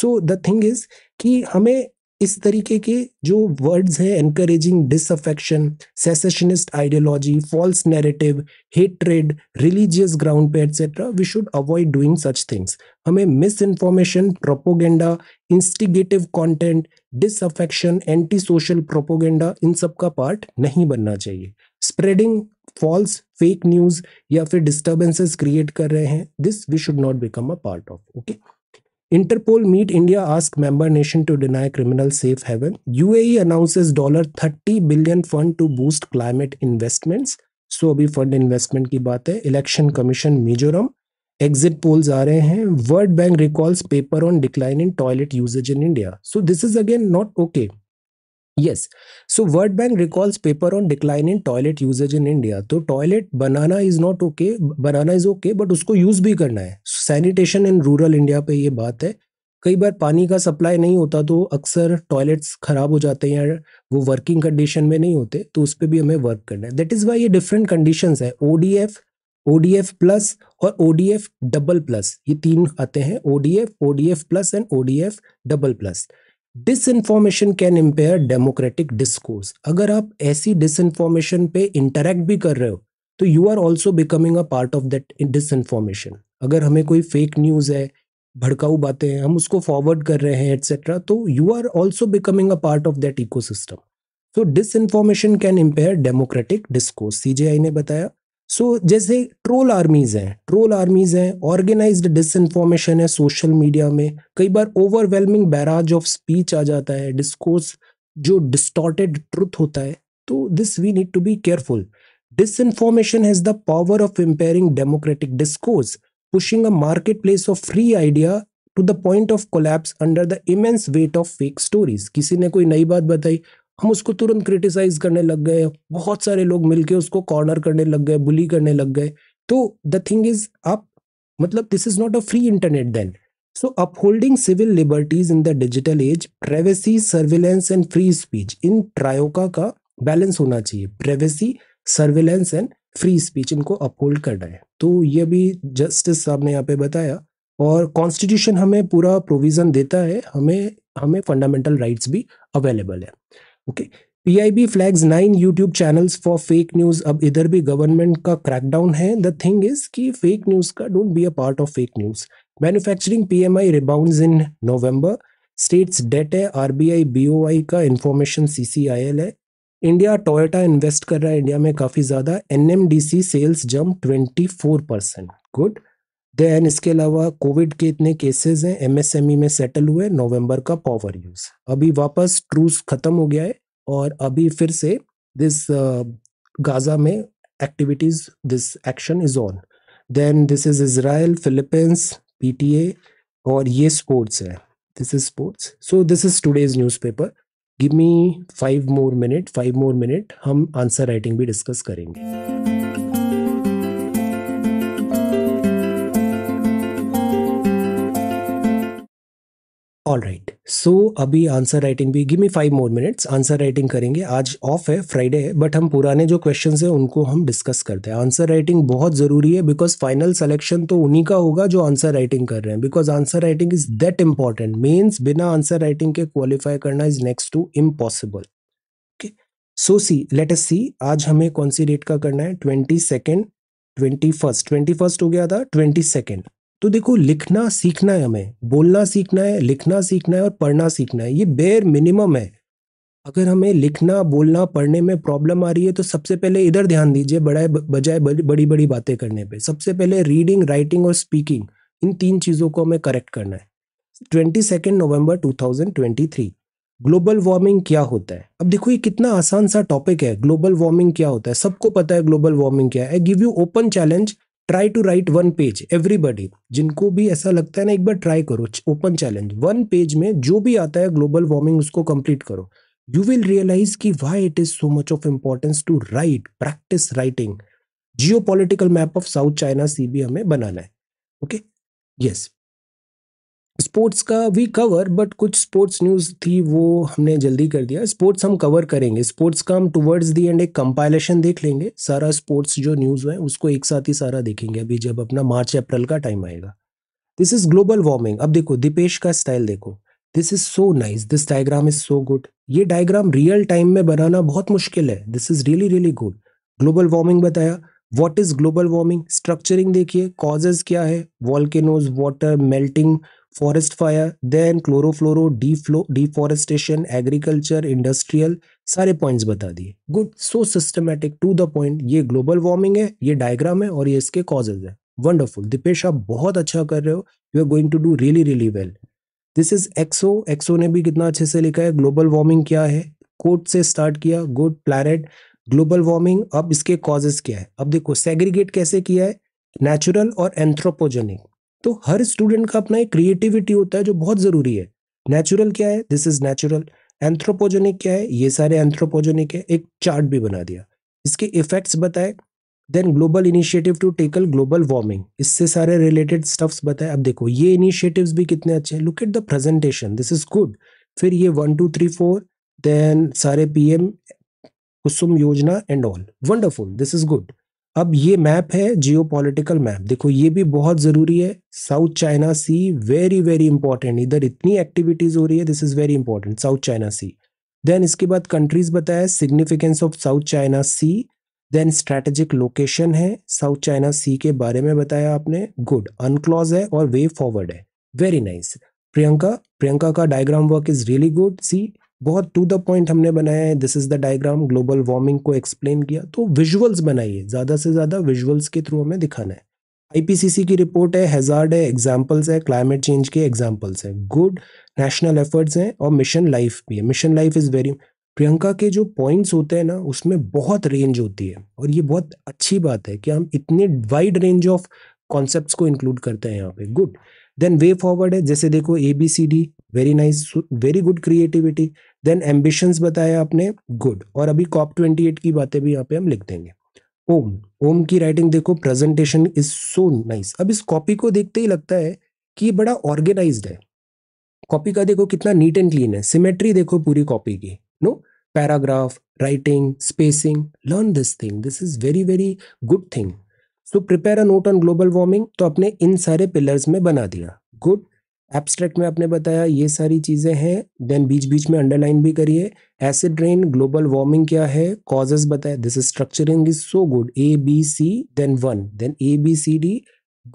Speaker 2: so the thing is कि हमें इस तरीके के जो वर्ड्स हैं encouraging disaffection secessionist ideology false narrative hatred religious ground पे etcetera we should avoid doing such things हमें misinformation propaganda instigative content disaffection anti social propaganda इन सब का पार्ट नहीं बनना चाहिए स्प्रेडिंग फॉल्स फेक न्यूज या फिर डिस्टर्बेंसेस क्रिएट कर रहे हैं this we should not become a part of okay Interpol meet India ask member nation to deny criminal safe haven. UAE announces $30 billion fund to boost climate investments. So, abhi fund investment ki baat hai. Election commission Mizoram. Exit polls aa rahe hain. World Bank recalls paper on declining toilet usage in India. So, this is again not okay. Yes so world bank recalls paper on decline in toilet usages in India तो toilet बनाना is not okay बनाना is okay but उसको use भी करना है sanitation in rural India पे ये बात है कई बार पानी का सप्लाई नहीं होता तो अक्सर टॉयलेट्स खराब हो जाते हैं या वो वर्किंग कंडीशन में नहीं होते तो उस पर भी हमें वर्क करना है दैट इज़ वाई ये डिफरेंट कंडीशंस है O D F O D F plus और O D F double plus ये तीन आते हैं O D F O D F plus and O D F double plus disinformation can impair democratic discourse अगर आप ऐसी dish information पे interact भी कर रहे हो तो you are also becoming a part of that disinformation अगर हमें कोई फेक न्यूज़ है भड़काऊ बातें हैं हम उसको फॉरवर्ड कर रहे हैं एटसेट्रा तो you are also becoming a part of that ecosystem so disinformation can impair democratic discourse सी ने बताया सो so, जैसे ट्रोल आर्मीज़ हैं ट्रोल आर्मीज़ हैं डिस इन्फॉर्मेशन है सोशल मीडिया में कई बार ओवरवेलमिंग बैराज ऑफ स्पीच आ जाता है डिस्कोर्स जो डिस्टॉर्टेड ट्रुथ होता है तो this we need to be careful disinformation has the power of impairing democratic discourse pushing a market place of free idea to the point of collapse under the immense weight of fake stories किसी ने कोई नई बात बताई हम उसको तुरंत criticise करने लग गए बहुत सारे लोग मिलके उसको कॉर्नर करने लग गए बुली करने लग गए तो द थिंग इज आप मतलब this is not a free internet then so upholding civil liberties in the digital age privacy surveillance and free speech in troika का बैलेंस होना चाहिए privacy surveillance and free speech इनको uphold करना है तो ये भी जस्टिस साहब ने यहाँ पे बताया और कॉन्स्टिट्यूशन हमें पूरा प्रोविज़न देता है हमें हमें फंडामेंटल राइट्स भी अवेलेबल है okay PIB flags nine YouTube channels for fake news अब इधर भी गवर्नमेंट का क्रैकडाउन है द थिंग इज कि फेक न्यूज का don't be a part of fake news manufacturing PMI rebound in November states debt है RBI BOI का information CCIL है इंडिया टोयोटा इन्वेस्ट कर रहा है इंडिया में काफी ज्यादा NMDC sales jump 24 percent good then इसके अलावा कोविड के इतने केसेस हैं एमएसएमई e में सेटल हुए नवंबर का पावर यूज अभी वापस ट्रूस खत्म हो गया है और अभी फिर से दिस गाजा uh, में activities this action is on then this is Israel Philippines PTA और ये स्पोर्ट्स है this is sports so this is today's newspaper give me five more minute five more minute हम answer writing भी discuss करेंगे all right so अभी answer writing भी give me five more minutes answer writing करेंगे आज of है Friday है but हम पुराने जो क्वेश्चन है उनको हम डिस्कस करते हैं आंसर राइटिंग बहुत ज़रूरी है बिकॉज फाइनल सेलेक्शन तो उन्हीं का होगा जो आंसर राइटिंग कर रहे हैं because answer writing is that important means बिना आंसर राइटिंग के क्वालिफाई करना is next to impossible okay so see let's see आज हमें कौन सी डेट का करना है twenty second twenty first twenty first हो गया था ट्वेंटी सेकेंड तो देखो लिखना सीखना है हमें बोलना सीखना है लिखना सीखना है और पढ़ना सीखना है ये बेर मिनिमम है अगर हमें लिखना बोलना पढ़ने में प्रॉब्लम आ रही है तो सबसे पहले इधर ध्यान दीजिए बड़ा बजाय बड़ी बड़ी बातें करने पे सबसे पहले रीडिंग राइटिंग और स्पीकिंग इन तीन चीज़ों को हमें करेक्ट करना है twenty second November two thousand twenty three global warming क्या होता है अब देखो ये कितना आसान सा टॉपिक है ग्लोबल वार्मिंग क्या होता है सबको पता है ग्लोबल वार्मिंग क्या है I give you open challenge try to write one page everybody जिनको भी ऐसा लगता है ना एक बार ट्राई करो ओपन चैलेंज वन पेज में जो भी आता है ग्लोबल वार्मिंग उसको कंप्लीट करो यू विल रियलाइज की why it is so much of importance to write practice writing geo map of South China Sea भी हमें बनाना है ओके यस स्पोर्ट्स का भी कवर बट कुछ स्पोर्ट्स न्यूज़ थी वो हमने जल्दी कर दिया स्पोर्ट्स हम कवर करेंगे स्पोर्ट्स का हम टूवर्ड्स दी एंड एक कंपाइलेशन देख लेंगे सारा स्पोर्ट्स जो न्यूज़ है उसको एक साथ ही सारा देखेंगे अभी जब अपना मार्च अप्रैल का टाइम आएगा दिस इज़ ग्लोबल वार्मिंग अब देखो दीपेश का स्टाइल देखो this is so nice this diagram is so good ये डायग्राम रियल टाइम में बनाना बहुत मुश्किल है this is really really good global warming बताया what is global warming structuring देखिए कॉजेज क्या है volcanoes water melting forest fire then chlorofluoro deflo- agriculture industrial सारे पॉइंट्स बता दिए good so systematic to the point ये ग्लोबल वार्मिंग है ये डायग्राम है और ये इसके कॉजेज है वंडरफुल दीपेश आप बहुत अच्छा कर रहे हो you are going to do really really well this is एक्सो एक्सो ने भी कितना अच्छे से लिखा है ग्लोबल वार्मिंग क्या है कोट से स्टार्ट किया गुड प्लैनेट ग्लोबल वार्मिंग अब इसके कॉजेस क्या है अब देखो सेग्रीगेट कैसे किया है नेचुरल और एंथ्रोपोजेनिक तो हर स्टूडेंट का अपना एक क्रिएटिविटी होता है जो बहुत ज़रूरी है नेचुरल क्या है दिस इज़ नेचुरल एंथ्रोपोजेनिक क्या है ये सारे एंथ्रोपोजेनिक है एक चार्ट भी बना दिया इसके इफेक्ट्स बताए then global initiative to tackle global warming इससे सारे रिलेटेड स्टफ्स बताए अब देखो ये इनिशिएटिव्स भी कितने अच्छे हैं look at the presentation this is good फिर ये one two three four then सारे PM Kusum Yojana and all wonderful this is good अब ये मैप है जियो मैप देखो ये भी बहुत ज़रूरी है South China Sea very very important इधर इतनी एक्टिविटीज़ हो रही है this is very important South China Sea then इसके बाद कंट्रीज बताया significance of South China Sea then strategic location है साउथ चाइना सी के बारे में बताया आपने गुड अनक्लॉज है और वे फॉरवर्ड है very nice nice. Priyanka Priyanka का diagram work is really good see बहुत टू द पॉइंट हमने बनाया है this is the diagram global warming को एक्सप्लेन किया तो विजुअल्स बनाइए ज़्यादा से ज़्यादा विजुअल्स के थ्रू हमें दिखाना है आईपीसीसी की रिपोर्ट है हेजार्ड है एग्जाम्पल्स है क्लाइमेट चेंज के एग्जाम्पल्स है गुड नेशनल एफर्ट्स हैं और मिशन लाइफ भी है mission life is very Priyanka के जो पॉइंट्स होते हैं ना उसमें बहुत रेंज होती है और ये बहुत अच्छी बात है कि हम इतने वाइड रेंज ऑफ कॉन्सेप्ट्स को इंक्लूड करते हैं यहाँ पे गुड देन वे फॉरवर्ड है जैसे देखो A B C D very nice very good creativity then ambitions बताया आपने गुड और अभी कॉप ट्वेंटी एट की बातें भी यहाँ पे हम लिख देंगे ओम ओम की राइटिंग देखो प्रेजेंटेशन इज सो नाइस अब इस कॉपी को देखते ही लगता है कि ये बड़ा ऑर्गेनाइज है कॉपी का देखो कितना नीट एंड क्लीन है सिमेट्री देखो पूरी कॉपी की no paragraph writing spacing learn this thing this is very very good thing so prepare a note on global warming तो अपने इन सारे पिलर्स में बना दिया गुड एब्स्ट्रैक्ट में आपने बताया ये सारी चीज़ें हैं देन बीच बीच में अंडरलाइन भी करिए एसिड रेन ग्लोबल वार्मिंग क्या है कॉजेज बताया this is structuring is so good A B C then one then A B C D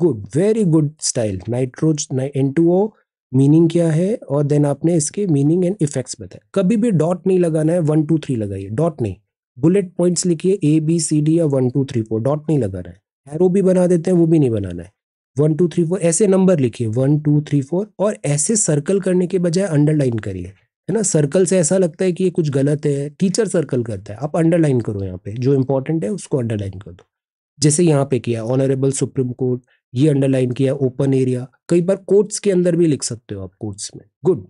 Speaker 2: good very good style nitrous N two O meaning क्या है और then आपने इसके meaning and effects बताए कभी भी डॉट नहीं लगाना है वन टू थ्री लगाइए डॉट नहीं बुलेट पॉइंट्स लिखिए ए बी सी डी या one two three four dot नहीं लगाना है एरो भी बना देते हैं वो भी नहीं बनाना है वन टू थ्री फोर ऐसे नंबर लिखिए वन टू थ्री फोर और ऐसे सर्कल करने के बजाय अंडरलाइन करिए है ना सर्कल से ऐसा लगता है कि ये कुछ गलत है टीचर सर्कल करता है आप अंडरलाइन करो यहाँ पे जो इंपॉर्टेंट है उसको अंडरलाइन कर दो जैसे यहाँ पे किया ऑनरेबल सुप्रीम कोर्ट ये अंडरलाइन किया ओपन एरिया कई बार कोर्ट्स के अंदर भी लिख सकते हो आप कोर्ट्स में गुड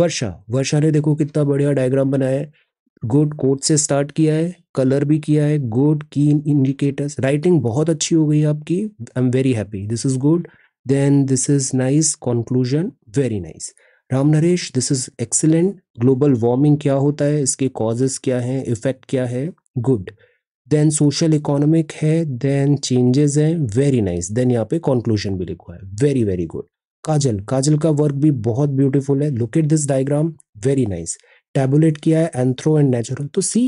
Speaker 2: वर्षा वर्षा ने देखो कितना बढ़िया डायग्राम बनाया है गुड कोट से स्टार्ट किया है कलर भी किया है गुड की इंडिकेटर्स राइटिंग बहुत अच्छी हो गई आपकी I am very happy this is good then this is nice conclusion very nice Ram Naresh this is excellent global warming क्या होता है इसके कॉजेस क्या हैं इफेक्ट क्या है गुड देन सोशल इकोनॉमिक है देन चेंजेस हैं वेरी नाइस देन यहाँ पे कॉन्क्लूजन भी लिखा है very very good Kajal Kajal का वर्क भी बहुत ब्यूटीफुल है look at this diagram very nice nice. Tabulate किया है एंथ्रो एंड नेचुरल तो सी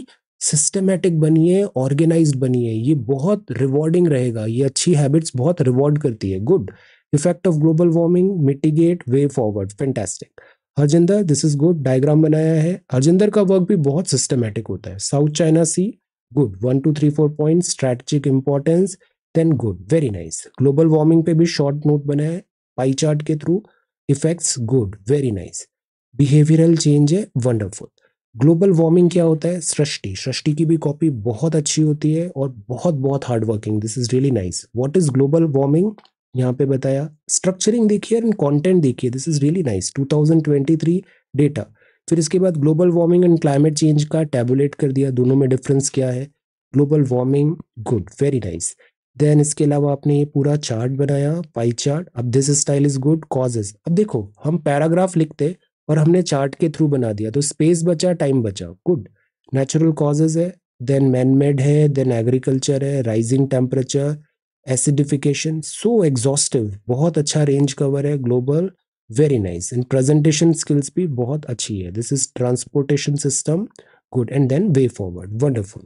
Speaker 2: सिस्टमेटिक बनिए ऑर्गेनाइज बनिए ये बहुत रिवॉर्डिंग रहेगा ये अच्छी हैबिट्स बहुत रिवॉर्ड करती है good effect of global warming mitigate way forward fantastic Harjinder this is good diagram बनाया है हरजिंदर का वर्क भी बहुत सिस्टमेटिक होता है साउथ चाइना सी good one two three four point strategic importance then good very nice global warming पे भी short note बनाया है पाई चार्ट के through effects good very nice behavioural change है वंडरफुल ग्लोबल वार्मिंग क्या होता है सृष्टि सृष्टि की भी कॉपी बहुत अच्छी होती है और बहुत बहुत hard working this is really nice what is global warming यहाँ पे बताया स्ट्रक्चरिंग देखिए एंड कंटेंट देखिए this is really nice 2023 data फिर इसके बाद global warming and climate change का टेबुलेट कर दिया दोनों में डिफरेंस क्या है global warming good very nice then इसके अलावा आपने ये पूरा चार्ट बनाया पाई चार्ट अब this style is good causes अब देखो हम पैराग्राफ लिखते और हमने चार्ट के थ्रू बना दिया तो स्पेस बचा टाइम बचा गुड नेचुरल कॉजेज है देन मैन मेड है देन एग्रीकल्चर है rising temperature acidification so exhaustive बहुत अच्छा रेंज कवर है global very nice and presentation skills भी बहुत अच्छी है this is transportation system good and then way forward wonderful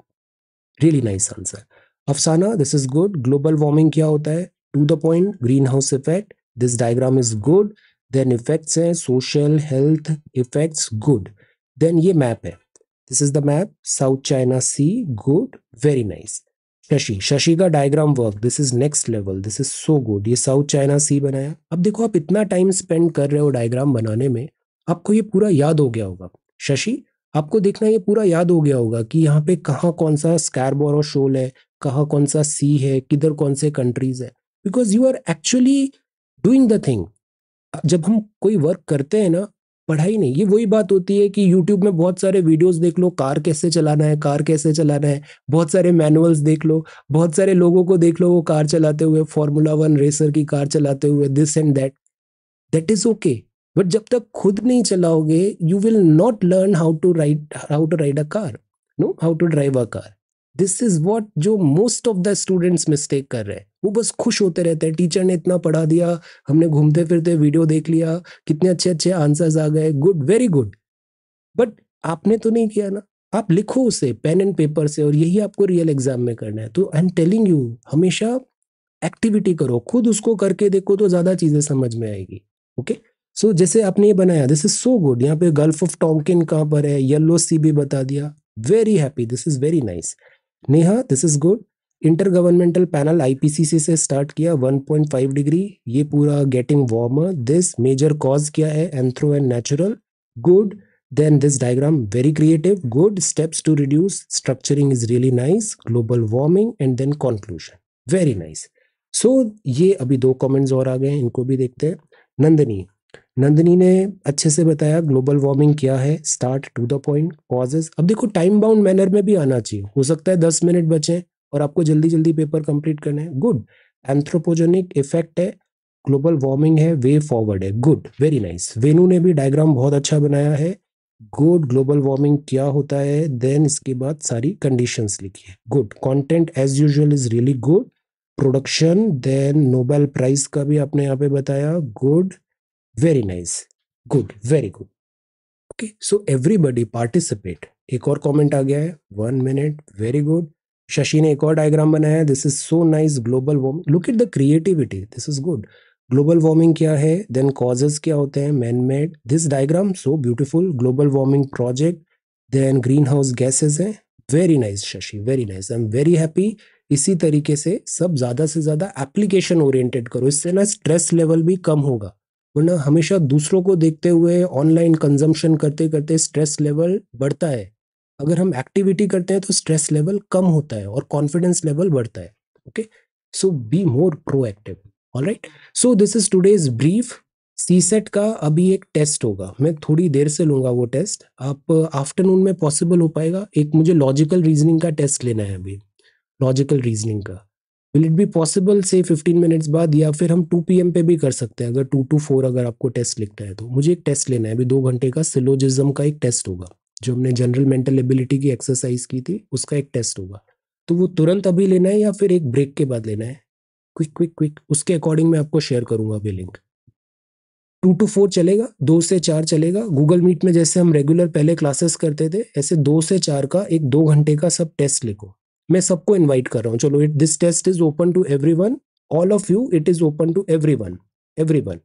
Speaker 2: really nice answer Afsana this is good global warming क्या होता है to the point greenhouse effect this diagram is good then effects हैं social health effects good then ये map है this is the map south China C good very nice Shashi Shashi का diagram work this is next level this is so good ये south China sea बनाया अब देखो आप इतना टाइम स्पेंड कर रहे हो डायग्राम बनाने में आपको ये पूरा याद हो गया होगा शशि आपको देखना ये पूरा याद हो गया होगा कि यहाँ पे कहाँ कौन सा स्कैरबोरो शोल है कहाँ कौन सा सी है किधर कौन से कंट्रीज है because you are actually doing the thing जब हम कोई वर्क करते हैं ना पढ़ाई नहीं ये वही बात होती है कि यूट्यूब में बहुत सारे वीडियोस देख लो कार कैसे चलाना है कार कैसे चलाना है बहुत सारे मैनुअल्स देख लो बहुत सारे लोगों को देख लो वो कार चलाते हुए फॉर्मूला वन रेसर की कार चलाते हुए this and that that is okay but जब तक खुद नहीं चलाओगे you will not learn how to ride how to ride a car no how to drive a car this is what जो most of the students mistake कर रहे हैं वो बस खुश होते रहते हैं टीचर ने इतना पढ़ा दिया हमने घूमते फिरते वीडियो देख लिया कितने अच्छे अच्छे आंसर्स आ गए गुड वेरी गुड बट आपने तो नहीं किया ना आप लिखो उसे पेन एंड पेपर से और यही आपको रियल एग्जाम में करना है तो आई एम टेलिंग यू हमेशा एक्टिविटी करो खुद उसको करके देखो तो ज़्यादा चीज़ें समझ में आएगी ओके okay? सो so, जैसे आपने ये बनाया दिस इज सो गुड यहाँ पे गल्फ ऑफ टोंकिन कहाँ पर है येल्लो सी भी बता दिया very happy this is very nice Neha this is good inter governmental panel IPCC से स्टार्ट किया 1.5 डिग्री ये पूरा getting warmer this major cause क्या है anthro and natural good then this diagram very creative good steps to reduce structuring is really nice global warming and then conclusion very nice so ये अभी दो comments और आ गए इनको भी देखते हैं नंदनी नंदनी ने अच्छे से बताया ग्लोबल वार्मिंग क्या है start to the point causes अब देखो टाइम बाउंड मैनर में भी आना चाहिए हो सकता है दस मिनट बचे और आपको जल्दी जल्दी पेपर कंप्लीट करना है गुड एंथ्रोपोजेनिक इफेक्ट है ग्लोबल वार्मिंग है वे फॉरवर्ड है गुड वेरी नाइस वेनू ने भी डायग्राम बहुत अच्छा बनाया है गुड ग्लोबल वार्मिंग क्या होता है देन इसके बाद सारी कंडीशन लिखी है good content as usual is really good production then Nobel prize का भी आपने यहाँ पे बताया good very nice good very good okay so everybody participate एक और कमेंट आ गया है one minute very good Shashi ने एक और डायग्राम बनाया है this is so nice global warming look it the creativity this is good global warming क्या है देन कॉजेज क्या होते हैं man made this diagram so beautiful global warming project then greenhouse gases हैं very nice Shashi very nice I am very happy इसी तरीके से सब ज़्यादा से ज़्यादा एप्लीकेशन ओरिएंटेड करो इससे ना स्ट्रेस लेवल भी कम होगा वरना हमेशा दूसरों को देखते हुए ऑनलाइन कंजम्पशन करते करते स्ट्रेस लेवल बढ़ता है अगर हम एक्टिविटी करते हैं तो स्ट्रेस लेवल कम होता है और कॉन्फिडेंस लेवल बढ़ता है okay so be more proactive all right so this is today's brief CSAT का अभी एक टेस्ट होगा मैं थोड़ी देर से लूंगा वो टेस्ट आप आफ्टरनून में पॉसिबल हो पाएगा एक मुझे लॉजिकल रीजनिंग का टेस्ट लेना है अभी लॉजिकल रीजनिंग का विल इट बी पॉसिबल से 15 मिनट्स बाद या फिर हम 2 पीएम पे भी कर सकते हैं अगर 2 टू 4 अगर आपको टेस्ट लिखना है तो मुझे एक टेस्ट लेना है अभी दो घंटे का सिलोजिज्म का एक टेस्ट होगा जो हमने जनरल मेंटल एबिलिटी की एक्सरसाइज की थी उसका एक टेस्ट होगा तो वो तुरंत अभी लेना है या फिर एक ब्रेक के बाद लेना है क्विक क्विक क्विक उसके अकॉर्डिंग मैं आपको शेयर करूंगा अभी लिंक टू टू फोर चलेगा दो से चार चलेगा गूगल मीट में जैसे हम रेगुलर पहले क्लासेस करते थे ऐसे दो से चार का एक दो घंटे का सब टेस्ट लिखो मैं सबको इनवाइट कर रहा हूँ चलो it this test is open to everyone all of you it is open to everyone everyone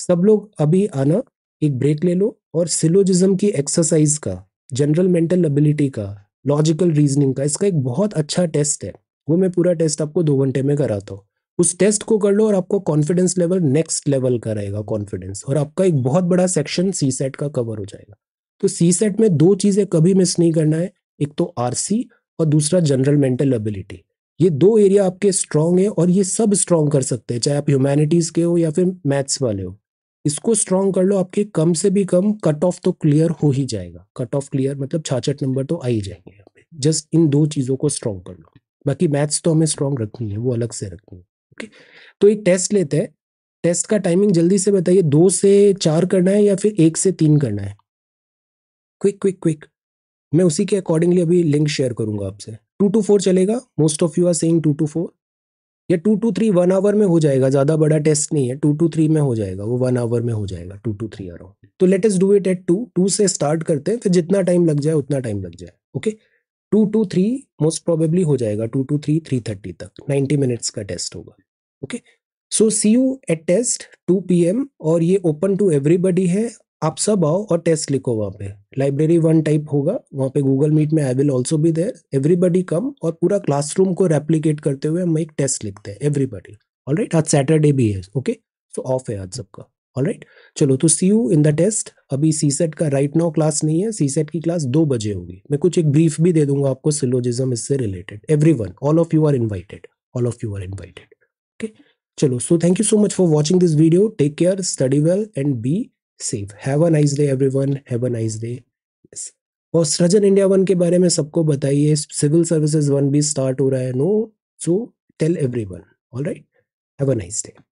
Speaker 2: सब लोग अभी आना एक ब्रेक ले लो और सिलोजिज्म की एक्सरसाइज का जनरल मेंटल एबिलिटी का लॉजिकल रीजनिंग का इसका एक बहुत अच्छा टेस्ट है वो मैं पूरा टेस्ट आपको दो घंटे में कराता हूँ उस टेस्ट को कर लो और आपको कॉन्फिडेंस लेवल नेक्स्ट लेवल का रहेगा कॉन्फिडेंस और आपका एक बहुत बड़ा सेक्शन सी सेट का कवर हो जाएगा तो सी सेट में दो चीज़ें कभी मिस नहीं करना है एक तो आर और दूसरा जनरल मेंटल एबिलिटी ये दो एरिया आपके स्ट्रांग है और ये सब स्ट्रांग कर सकते हैं चाहे आप ह्यूमैनिटीज़ के हो या फिर मैथ्स वाले हो इसको स्ट्रांग कर लो आपके कम से भी कम कट ऑफ तो क्लियर हो ही जाएगा कट ऑफ क्लियर मतलब छाछठ नंबर तो आ ही जाएंगे जस्ट इन दो चीज़ों को स्ट्रांग कर लो बाकी मैथ्स तो हमें स्ट्रांग रखनी है वो अलग से रखनी है ओके तो एक टेस्ट लेते हैं टेस्ट का टाइमिंग जल्दी से बताइए दो से चार करना है या फिर एक से तीन करना है क्विक क्विक क्विक मैं उसी के अकॉर्डिंगली अभी लिंक शेयर करूंगा आपसे टू टू फोर चलेगा most of you are saying two two four या two two three one hour में हो जाएगा ज़्यादा बड़ा टेस्ट नहीं है टू टू थ्री में हो जाएगा वो वन आवर में हो जाएगा टू टू थ्री अराउंड तो let's do it at two two से स्टार्ट करते हैं फिर जितना टाइम लग जाए उतना टाइम लग जाए okay two two three most probably हो जाएगा two two three three thirty तक नाइन्टी मिनट्स का टेस्ट होगा okay so see you at test two PM एम और ये ओपन टू एवरीबडी है आप सब आओ और टेस्ट लिखो वहाँ पे लाइब्रेरी वन टाइप होगा वहाँ पे गूगल मीट में आई विल ऑल्सो भी देर एवरीबडी कम और पूरा क्लासरूम को रेप्लीकेट करते हुए हम एक टेस्ट लिखते हैं एवरीबडी ऑल राइट आज सैटरडे भी है ओके सो ऑफ है आज सबका ऑल राइट चलो तो see you in the test अभी सी सेट का राइट नाउ क्लास नहीं है सी सेट की क्लास दो बजे होगी मैं कुछ एक ब्रीफ भी दे दूंगा आपको सिलोजिज्म इससे related everyone all of you are invited all of you are invited okay चलो so thank you so much for watching this video take care study well and be safe have a nice day everyone have a nice day और Srijan India one के बारे में सबको बताइए civil services one भी start हो रहा है no so tell everyone all right have a nice day